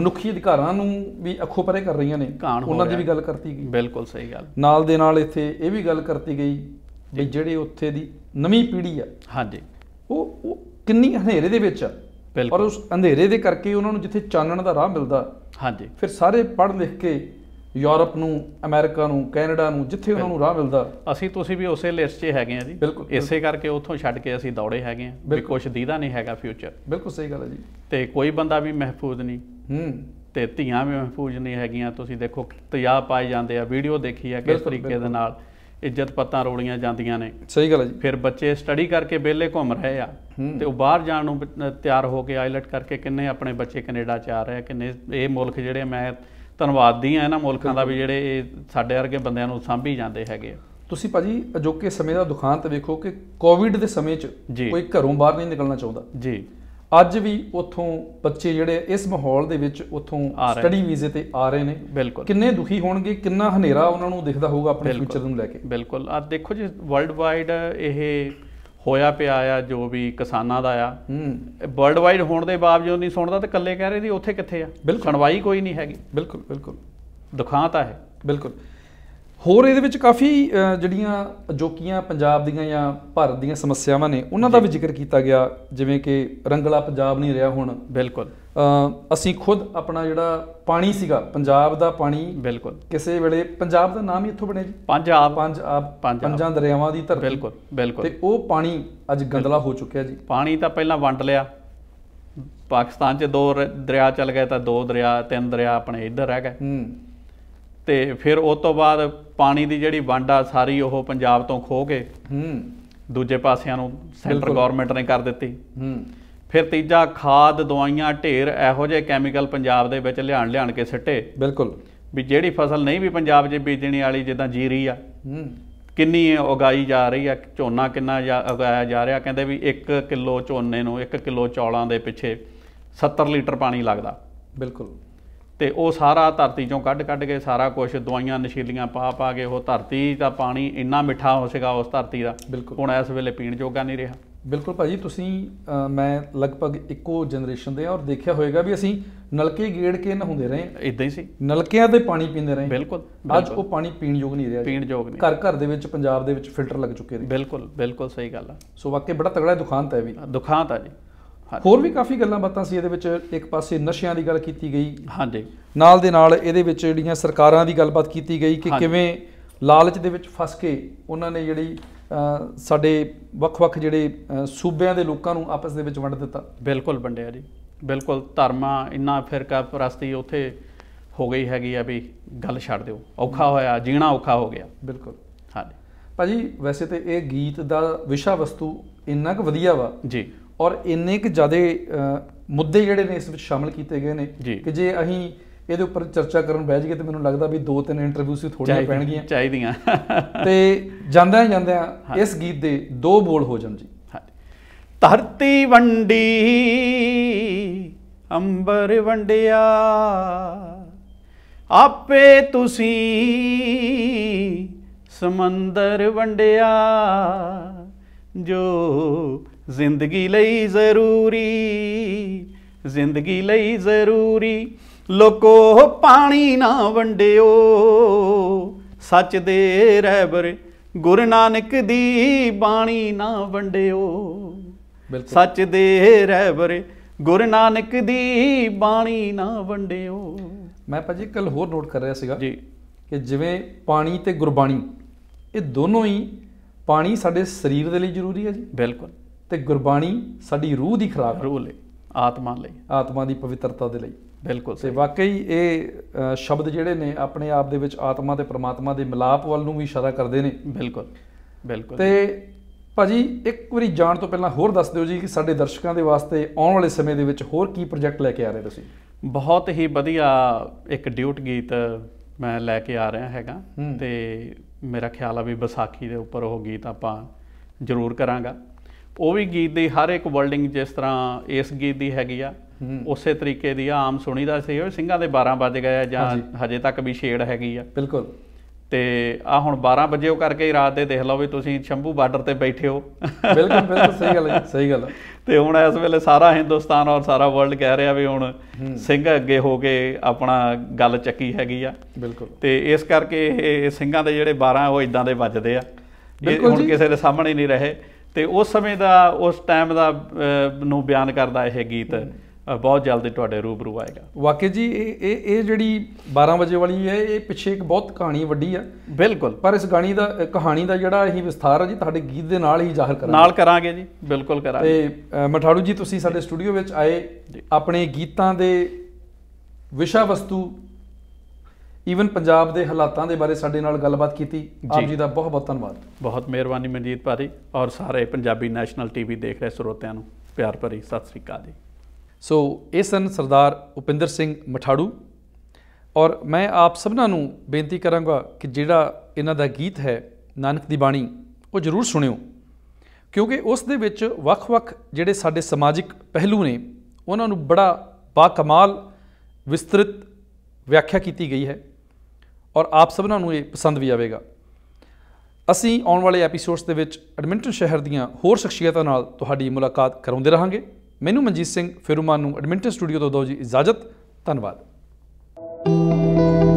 ਮਨੁੱਖੀ ਅਧਿਕਾਰਾਂ ਨੂੰ ਵੀ ਅੱਖੋਂ ਪਰੇ ਕਰ ਰਹੀਆਂ ਨੇ ਉਹਨਾਂ ਦੀ ਵੀ ਗੱਲ ਕਰਤੀ ਗਈ ਬਿਲਕੁਲ ਸਹੀ ਗੱਲ ਨਾਲ ਦੇ ਨਾਲ ਇੱਥੇ ਇਹ ਵੀ ਗੱਲ ਕਰਤੀ ਗਈ ਵੀ ਜਿਹੜੇ ਉੱਥੇ ਦੀ ਨਵੀਂ ਪੀੜ੍ਹੀ ਆ ਹਾਂਜੀ ਉਹ ਉਹ ਕਿੰਨੀ ਹਨੇਰੇ ਦੇ ਵਿੱਚ ਆ ਔਰ ਉਸ ਹਨੇਰੇ ਦੇ ਕਰਕੇ ਉਹਨਾਂ ਨੂੰ ਜਿੱਥੇ ਚਾਨਣ ਦਾ ਰਾਹ ਮਿਲਦਾ ਹਾਂਜੀ ਫਿਰ ਸਾਰੇ ਪੜ੍ਹ ਲਿਖ ਕੇ ਯੂਰਪ ਨੂੰ ਅਮਰੀਕਾ ਨੂੰ ਕੈਨੇਡਾ ਨੂੰ ਜਿੱਥੇ ਉਹਨਾਂ ਨੂੰ ਰਾਹ ਮਿਲਦਾ ਅਸੀਂ ਤੁਸੀਂ ਵੀ ਉਸੇ ਲਿਸਟ
'ਚ ਹੈਗੇ ਆ ਜੀ ਇਸੇ ਕਰਕੇ ਉੱਥੋਂ ਛੱਡ ਕੇ ਅਸੀਂ ਦੌੜੇ ਹੈਗੇ ਆ ਵੀ ਕੁਝ ਦੀਦਾ ਨਹੀਂ ਹੈਗਾ ਫਿਊਚਰ ਬਿਲਕੁਲ ਸਹੀ ਗੱਲ ਹੈ ਜੀ ਤੇ ਕੋਈ ਬੰਦਾ ਵੀ ਮਹਿਫੂਜ਼ ਨਹੀਂ ਹੂੰ ਤੇ ਧੀਆਂ ਵੀ ਮਹਿਫੂਜ਼ ਨਹੀਂ ਹੈਗੀਆਂ ਤੁਸੀਂ ਦੇਖੋ ਤਜਾ ਪਾਏ ਜਾਂਦੇ ਆ ਵੀਡੀਓ ਦੇਖੀ ਆ ਕਿਸ ਤਰੀਕੇ ਦੇ ਨਾਲ ਇੱਜ਼ਤ ਪੱਤਾਂ ਰੋਲੀਆਂ ਜਾਂਦੀਆਂ ਨੇ ਸਹੀ ਗੱਲ ਹੈ ਜੀ ਫਿਰ ਬੱਚੇ ਸਟੱਡੀ ਕਰਕੇ ਬੇਲੇ ਘੁੰਮ ਰਹੇ ਆ ਤੇ ਉਹ ਬਾਹਰ ਜਾਣ ਨੂੰ ਤਿਆਰ ਹੋ ਕੇ ਆਇਲਟ ਕਰਕੇ ਕਿੰਨੇ ਆਪਣੇ ਬੱਚੇ ਕੈਨੇਡਾ ਚ ਆ ਰਹੇ ਆ ਕਿੰਨੇ ਇਹ ਮੁਲਕ ਜਿਹੜੇ ਮੈਂ ਦੀ ਆ ਇਹਨਾਂ ਮੁਲਕਾਂ ਦਾ ਵੀ ਜਿਹੜੇ ਇਹ ਸਾਡੇ ਵਰਗੇ ਬੰਦਿਆਂ ਨੂੰ ਸਾਂਭੀ ਜਾਂਦੇ ਹੈਗੇ
ਤੁਸੀਂ ਭਾਜੀ ਅਜੋਕੇ ਸਮੇਂ ਦਾ ਦੁਖਾਂਤ ਵੇਖੋ ਕਿ ਕੋਵਿਡ ਦੇ ਸਮੇਂ 'ਚ ਕੋਈ ਘਰੋਂ ਬਾਹਰ ਨਹੀਂ ਨਿਕਲਣਾ ਚਾਹੁੰਦਾ ਜੀ ਅੱਜ ਵੀ ਉਥੋਂ ਬੱਚੇ ਜਿਹੜੇ ਇਸ ਮਾਹੌਲ ਦੇ ਵਿੱਚ ਉਥੋਂ ਸਟੱਡੀ ਵੀਜ਼ੇ ਤੇ ਆ ਰਹੇ ਨੇ ਕਿੰਨੇ ਦੁਖੀ ਹੋਣਗੇ ਕਿੰਨਾ ਹਨੇਰਾ ਉਹਨਾਂ ਨੂੰ ਦਿਖਦਾ ਹੋਊਗਾ ਆਪਣੇ ਫਿਊਚਰ ਨੂੰ ਲੈ ਕੇ ਬਿਲਕੁਲ ਆ ਦੇਖੋ ਜੀ ਵਰਲਡ
ਵਾਈਡ ਇਹ ਹੋਇਆ ਪਿਆ ਆ ਜੋ ਵੀ ਕਿਸਾਨਾਂ ਦਾ ਆ ਵਰਲਡ ਵਾਈਡ ਹੋਣ ਦੇ ਬਾਵਜੂਦ ਨਹੀਂ ਸੁਣਦਾ ਤੇ ਇਕੱਲੇ ਕਹਿ ਰਹੇ ਸੀ ਉੱਥੇ ਕਿੱਥੇ ਆ ਸੁਣਵਾਈ ਕੋਈ ਨਹੀਂ ਹੈਗੀ ਬਿਲਕੁਲ ਬਿਲਕੁਲ
ਦੁਖਾਂਤ ਆ ਹੈ ਬਿਲਕੁਲ ਹੋਰ ਇਹਦੇ ਵਿੱਚ ਕਾਫੀ ਜਿਹੜੀਆਂ ਜੋਕੀਆਂ ਪੰਜਾਬ ਦੀਆਂ ਜਾਂ ਭਾਰਤ ਦੀਆਂ ਸਮੱਸਿਆਵਾਂ ਨੇ ਉਹਨਾਂ ਦਾ ਵੀ ਜ਼ਿਕਰ ਕੀਤਾ ਗਿਆ ਜਿਵੇਂ ਕਿ ਰੰਗਲਾ ਪੰਜਾਬ ਨਹੀਂ ਰਿਹਾ ਹੁਣ ਬਿਲਕੁਲ ਅਸੀਂ ਖੁਦ ਆਪਣਾ ਜਿਹੜਾ ਪਾਣੀ ਸੀਗਾ ਪੰਜਾਬ ਦਾ ਪਾਣੀ ਬਿਲਕੁਲ ਕਿਸੇ ਵੇਲੇ ਪੰਜਾਬ ਦਾ ਨਾਮ ਹੀ ਇੱਥੋਂ ਬਣਿਆ ਜੀ ਪੰਜਾਬ ਪੰਜ ਆਬ ਪੰਜਾਂ ਦਰਿਆਵਾਂ ਦੀ ਧਰਤੀ ਬਿਲਕੁਲ ਬਿਲਕੁਲ ਤੇ ਉਹ ਪਾਣੀ ਅੱਜ ਗੰਦਲਾ ਹੋ ਚੁੱਕਿਆ ਜੀ ਪਾਣੀ ਤਾਂ ਪਹਿਲਾਂ ਵੰਡ ਲਿਆ
ਪਾਕਿਸਤਾਨ 'ਚ ਦੋ ਦਰਿਆ ਚੱਲ ਗਏ ਤਾਂ ਦੋ ਦਰਿਆ ਤਿੰਨ ਦਰਿਆ ਆਪਣੇ ਇੱਧਰ ਰਹਿ ਗਏ ਹੂੰ ਤੇ ਫਿਰ ਉਸ ਤੋਂ ਬਾਅਦ ਪਾਣੀ ਦੀ ਜਿਹੜੀ ਵੰਡ ਆ ਸਾਰੀ ਉਹ ਪੰਜਾਬ ਤੋਂ ਖੋ ਕੇ ਹੂੰ ਦੂਜੇ ਪਾਸਿਆਂ ਨੂੰ ਸੈਂਟਰ ਗਵਰਨਮੈਂਟ ਨੇ ਕਰ ਦਿੱਤੀ ਹੂੰ ਫਿਰ ਤੀਜਾ ਖਾਦ ਦਵਾਈਆਂ ਢੇਰ ਇਹੋ ਜਿਹੇ ਕੈਮੀਕਲ ਪੰਜਾਬ ਦੇ ਵਿੱਚ ਲਿਆਣ ਲਿਆਣ ਕੇ ਸਿੱਟੇ ਬਿਲਕੁਲ ਵੀ ਜਿਹੜੀ ਫਸਲ ਨਹੀਂ ਵੀ ਪੰਜਾਬ 'ਚ ਬੀਜਣੀ ਵਾਲੀ ਜਿੱਦਾਂ ਜੀਰੀ ਆ ਹੂੰ ਕਿੰਨੀ ਉਗਾਈ ਜਾ ਰਹੀ ਆ ਝੋਨਾ ਕਿੰਨਾ ਉਗਾਇਆ ਜਾ ਰਿਹਾ ਕਹਿੰਦੇ ਵੀ 1 ਕਿਲੋ ਝੋਨੇ ਨੂੰ 1 ਕਿਲੋ ਚੌਲਾਂ ਦੇ ਪਿੱਛੇ 70 ਲੀਟਰ ਪਾਣੀ ਲੱਗਦਾ ਬਿਲਕੁਲ ਤੇ ਉਹ ਸਾਰਾ ਧਰਤੀ ਚੋਂ ਕੱਢ ਕੱਢ ਕੇ ਸਾਰਾ ਕੁਝ ਦਵਾਈਆਂ ਨਸ਼ੀਲੀਆਂ ਪਾ ਪਾ ਕੇ ਉਹ ਧਰਤੀ ਦਾ ਪਾਣੀ ਇੰਨਾ ਮਿੱਠਾ ਹੋ ਸੀਗਾ ਉਸ ਧਰਤੀ
ਦਾ ਹੁਣ ਇਸ ਵੇਲੇ ਪੀਣ ਜੋਗਾ ਨਹੀਂ ਰਿਹਾ ਬਿਲਕੁਲ ਭਾਜੀ ਤੁਸੀਂ ਮੈਂ ਲਗਭਗ ਇੱਕੋ ਜਨਰੇਸ਼ਨ ਦੇ ਆ ਔਰ ਦੇਖਿਆ ਹੋਵੇਗਾ ਵੀ ਅਸੀਂ ਨਲਕੇ ਗੇੜ ਕੇ ਹੁੰਦੇ ਰਹੇ ਇਦਾਂ ਹੀ ਸੀ ਨਲਕਿਆਂ ਤੇ ਪਾਣੀ ਪੀਂਦੇ ਰਹੇ ਬਿਲਕੁਲ ਅੱਜ ਉਹ ਪਾਣੀ ਪੀਣ ਯੋਗ ਨਹੀਂ ਰਿਹਾ ਪੀਣ ਯੋਗ ਨਹੀਂ ਘਰ ਘਰ ਦੇ ਵਿੱਚ ਪੰਜਾਬ ਦੇ ਵਿੱਚ ਫਿਲਟਰ ਲੱਗ ਚੁੱਕੇ ਨੇ ਬਿਲਕੁਲ ਬਿਲਕੁਲ ਸਹੀ ਗੱਲ ਆ ਸੋ ਵਾਕਈ ਬੜਾ ਤਗੜਾ ਦੁਖਾਂਤ ਹੈ ਵੀ ਦੁਖਾਂਤ ਆ ਜੀ ਹੋਰ ਵੀ ਕਾਫੀ ਗੱਲਾਂ ਬਾਤਾਂ ਸੀ ਇਹਦੇ ਵਿੱਚ ਇੱਕ ਪਾਸੇ ਨਸ਼ਿਆਂ ਦੀ ਗੱਲ ਕੀਤੀ ਗਈ ਹਾਂਜੀ ਨਾਲ ਦੇ ਨਾਲ ਇਹਦੇ ਵਿੱਚ ਜਿਹੜੀਆਂ ਸਰਕਾਰਾਂ ਦੀ ਗੱਲਬਾਤ ਕੀਤੀ ਗਈ ਕਿ ਕਿਵੇਂ ਲਾਲਚ ਦੇ ਵਿੱਚ ਫਸ ਕੇ ਉਹਨਾਂ ਨੇ ਜਿਹੜੀ ਸਾਡੇ ਵੱਖ-ਵੱਖ ਜਿਹੜੇ ਸੂਬਿਆਂ ਦੇ ਲੋਕਾਂ ਨੂੰ ਆਪਸ ਦੇ ਵਿੱਚ ਵੰਡ ਦਿੱਤਾ ਬਿਲਕੁਲ
ਵੰਡਿਆ ਜੀ ਬਿਲਕੁਲ ਧਰਮਾਂ ਇੰਨਾ ਫਿਰਕਾ ਪ੍ਰਸਤੀ ਉੱਥੇ ਹੋ ਗਈ ਹੈਗੀ ਆ ਵੀ
ਗੱਲ ਛੱਡ ਦਿਓ ਔਖਾ ਹੋਇਆ ਜੀਣਾ ਔਖਾ ਹੋ ਗਿਆ ਬਿਲਕੁਲ ਹਾਂਜੀ ਭਾਜੀ ਵੈਸੇ ਤੇ ਇਹ ਗੀਤ ਦਾ ਵਿਸ਼ਾ ਵਸਤੂ ਇੰਨਾ ਕੁ ਵਧੀਆ ਵਾ ਜੀ ਔਰ ਇੰਨੇ ਕਿ ਜਿਆਦੇ ਮੁੱਦੇ ਜਿਹੜੇ ਨੇ ਇਸ ਵਿੱਚ ਸ਼ਾਮਲ ਕੀਤੇ ਗਏ ਨੇ ਕਿ ਜੇ ਅਸੀਂ ਇਹਦੇ ਉੱਪਰ ਚਰਚਾ ਕਰਨ ਬੈਠ ਜਾਈਏ ਤੇ ਮੈਨੂੰ ਲੱਗਦਾ ਵੀ ਦੋ ਤਿੰਨ ਇੰਟਰਵਿਊਸ ਹੀ ਥੋੜੀਆਂ ਪੈਣਗੀਆਂ ਚਾਹੀਦੀਆਂ ਤੇ ਜਾਂਦਿਆਂ ਜਾਂਦਿਆਂ ਇਸ ਗੀਤ ਦੇ ਦੋ ਬੋਲ ਹੋ ਜਾਣ ਜੀ ਧਰਤੀ ਵੰਡੀ
ਅੰਬਰ ਵੰਡਿਆ ਆਪੇ ਤੁਸੀਂ ਸਮੁੰਦਰ ਵੰਡਿਆ ਜੋ ਜ਼ਿੰਦਗੀ ਲਈ ਜ਼ਰੂਰੀ ਜ਼ਿੰਦਗੀ ਲਈ ਜ਼ਰੂਰੀ ਲੋਕੋ ਪਾਣੀ ਨਾ ਵੰਡਿਓ ਸੱਚ ਦੇ ਰਹਿਬਰ ਗੁਰੂ ਨਾਨਕ ਦੀ ਬਾਣੀ ਨਾ ਵੰਡਿਓ ਸੱਚ ਦੇ ਰਹਿਬਰ
ਗੁਰੂ ਨਾਨਕ ਦੀ ਬਾਣੀ ਨਾ ਵੰਡਿਓ ਮੈਂ ਭਾਜੀ ਕੱਲ ਹੋਰ ਨੋਟ ਕਰ ਰਿਹਾ ਸੀਗਾ ਜੀ ਕਿ ਜਿਵੇਂ ਪਾਣੀ ਤੇ ਗੁਰਬਾਣੀ ਇਹ ਦੋਨੋਂ ਹੀ ਪਾਣੀ ਸਾਡੇ ਸਰੀਰ ਦੇ ਲਈ ਜ਼ਰੂਰੀ ਹੈ ਜੀ ਬਿਲਕੁਲ ਤੇ ਗੁਰਬਾਣੀ ਸਾਡੀ ਰੂਹ ਦੀ ਖਰਾਕ ਰੂਹ ਲਈ ਆਤਮਾ ਲਈ ਆਤਮਾ ਦੀ ਪਵਿੱਤਰਤਾ ਦੇ ਲਈ ਬਿਲਕੁਲ ਤੇ ਵਾਕਈ ਇਹ ਸ਼ਬਦ ਜਿਹੜੇ ਨੇ ਆਪਣੇ ਆਪ ਦੇ ਵਿੱਚ ਆਤਮਾ ਤੇ ਪ੍ਰਮਾਤਮਾ ਦੇ ਮਿਲਾਪ ਵੱਲ ਨੂੰ ਵੀ ਇਸ਼ਾਰਾ ਕਰਦੇ ਨੇ ਬਿਲਕੁਲ ਬਿਲਕੁਲ ਤੇ ਭਾਜੀ ਇੱਕ ਵਾਰੀ ਜਾਣ ਤੋਂ ਪਹਿਲਾਂ ਹੋਰ ਦੱਸ ਦਿਓ ਜੀ ਕਿ ਸਾਡੇ ਦਰਸ਼ਕਾਂ ਦੇ ਵਾਸਤੇ ਆਉਣ ਵਾਲੇ ਸਮੇਂ ਦੇ ਵਿੱਚ ਹੋਰ ਕੀ ਪ੍ਰੋਜੈਕਟ ਲੈ ਕੇ ਆ ਰਹੇ ਤੁਸੀਂ
ਬਹੁਤ ਹੀ ਵਧੀਆ ਇੱਕ ਡਿਊਟ ਗੀਤ ਮੈਂ ਲੈ ਕੇ ਆ ਰਿਹਾ ਹੈਗਾ ਤੇ ਮੇਰਾ ਖਿਆਲ ਆ ਵੀ ਵਿਸਾਖੀ ਦੇ ਉੱਪਰ ਉਹ ਗੀਤ ਆਪਾਂ ਜ਼ਰੂਰ ਕਰਾਂਗਾ ਉਹ ਵੀ ਗੀਤ ਦੀ ਹਰ ਇੱਕ ਵਰਡਿੰਗ ਜਿਸ ਤਰ੍ਹਾਂ ਇਸ ਗੀਤ ਦੀ ਹੈਗੀ ਆ ਉਸੇ ਤਰੀਕੇ ਦੀ ਆਮ ਸੁਣੀਦਾ ਸੀ ਉਹ ਸਿੰਘਾਂ ਦੇ 12 ਵਜ ਗਏ ਜਾਂ ਹਜੇ ਤੱਕ ਵੀ ਛੇੜ ਹੈਗੀ ਆ ਬਿਲਕੁਲ ਤੇ ਆ ਹੁਣ 12 ਵਜੇ ਉਹ ਕਰਕੇ ਹੀ ਰਾਤ ਦੇ ਦੇਖ ਲਓ ਵੀ ਤੁਸੀਂ ਸ਼ੰਭੂ ਬਾਰਡਰ ਤੇ ਬੈਠੇ ਹੋ ਬਿਲਕੁਲ ਬਿਲਕੁਲ ਸਹੀ ਗੱਲ ਹੈ ਸਹੀ ਗੱਲ ਤੇ ਹੁਣ ਇਸ ਵੇਲੇ ਸਾਰਾ ਹਿੰਦੁਸਤਾਨ ਔਰ ਸਾਰਾ ਵਰਲਡ ਕਹਿ ਰਿਹਾ ਵੀ ਹੁਣ ਸਿੰਘ ਅੱਗੇ ਹੋ ਕੇ ਆਪਣਾ ਗੱਲ ਚੱਕੀ ਹੈਗੀ ਆ ਬਿਲਕੁਲ ਤੇ ਇਸ ਕਰਕੇ ਇਹ ਸਿੰਘਾਂ ਦੇ ਜਿਹੜੇ 12 ਉਹ ਇਦਾਂ ਦੇ ਵੱਜਦੇ ਆ ਬਿਲਕੁਲ ਹੁਣ ਕਿਸੇ ਦੇ ਸਾਹਮਣੇ ਨਹੀਂ ਰਹੇ ਤੇ ਉਸ ਸਮੇਂ ਦਾ ਉਸ ਟਾਈਮ ਦਾ ਨੂੰ ਬਿਆਨ ਕਰਦਾ ਇਹ ਗੀਤ
ਬਹੁਤ ਜਲਦੀ ਤੁਹਾਡੇ ਰੂਬਰੂ ਆਏਗਾ ਵਾਕਿਆ ਜੀ ਇਹ ਇਹ ਜਿਹੜੀ 12 ਵਜੇ ਵਾਲੀ ਹੈ ਇਹ ਪਿੱਛੇ ਇੱਕ ਬਹੁਤ ਕਹਾਣੀ ਵੱਡੀ ਆ ਬਿਲਕੁਲ ਪਰ ਇਸ ਗਾਣੀ ਦਾ ਕਹਾਣੀ ਦਾ ਜਿਹੜਾ ਇਹ ਵਿਸਥਾਰ ਹੈ ਜੀ ਤੁਹਾਡੇ ਗੀਤ ਦੇ ਨਾਲ ਹੀ ਜ਼ਾਹਰ ਕਰਾਂਗੇ ਨਾਲ ਕਰਾਂਗੇ ਜੀ ਬਿਲਕੁਲ ਕਰਾਂਗੇ ਤੇ ਮਠਾੜੂ ਜੀ ਤੁਸੀਂ ਸਾਡੇ ਸਟੂਡੀਓ ਵਿੱਚ ਆਏ ਆਪਣੇ ਗੀਤਾਂ ਦੇ ਵਿਸ਼ਾ ਵਸਤੂ ਈਵਨ ਪੰਜਾਬ ਦੇ ਹਾਲਾਤਾਂ ਦੇ ਬਾਰੇ ਸਾਡੇ ਨਾਲ ਗੱਲਬਾਤ ਕੀਤੀ ਆਪ ਜੀ ਦਾ ਬਹੁਤ ਬਹੁਤ ਧੰਨਵਾਦ ਬਹੁਤ ਮਿਹਰਬਾਨੀ
ਮਨਜੀਤ ਭਾਜੀ ਔਰ ਸਾਰੇ ਪੰਜਾਬੀ ਨੈਸ਼ਨਲ ਟੀਵੀ ਦੇਖ ਰਹੇ ਸਰੋਤਿਆਂ ਨੂੰ ਪਿਆਰ ਭਰੀ ਸਤਿ ਸ੍ਰੀ ਅਕਾਲ ਜੀ
ਸੋ ਇਹ ਸਨ ਸਰਦਾਰ ਉਪਿੰਦਰ ਸਿੰਘ ਮਠਾੜੂ ਔਰ ਮੈਂ ਆਪ ਸਭਨਾਂ ਨੂੰ ਬੇਨਤੀ ਕਰਾਂਗਾ ਕਿ ਜਿਹੜਾ ਇਹਨਾਂ ਦਾ ਗੀਤ ਹੈ ਨਾਨਕ ਦੀ ਬਾਣੀ ਉਹ ਜ਼ਰੂਰ ਸੁਣਿਓ ਕਿਉਂਕਿ ਉਸ ਦੇ ਵਿੱਚ ਵੱਖ-ਵੱਖ ਜਿਹੜੇ ਸਾਡੇ ਸਮਾਜਿਕ ਪਹਿਲੂ ਨੇ ਉਹਨਾਂ ਨੂੰ ਬੜਾ ਬਾ ਕਮਾਲ ਵਿਸਤ੍ਰਿਤ ਵਿਆਖਿਆ ਕੀਤੀ ਗਈ ਹੈ ਔਰ ਆਪ ਸਭਨਾਂ ਨੂੰ ਇਹ ਪਸੰਦ ਵੀ ਆਵੇਗਾ ਅਸੀਂ ਆਉਣ ਵਾਲੇ ਐਪੀਸੋਡਸ ਦੇ ਵਿੱਚ ਐਡਮਿੰਟਨ ਸ਼ਹਿਰ ਦੀਆਂ ਹੋਰ ਸ਼ਖਸੀਅਤਾਂ ਨਾਲ ਤੁਹਾਡੀ ਮੁਲਾਕਾਤ ਕਰਾਉਂਦੇ ਰਹਾਂਗੇ ਮੈਨੂੰ ਮਨਜੀਤ ਸਿੰਘ ਫਿਰੂਮਾਨ ਨੂੰ ਐਡਮਿੰਟਨ ਸਟੂਡੀਓ ਤੋਂ ਦਿਓ ਜੀ ਇਜਾਜ਼ਤ ਧੰਨਵਾਦ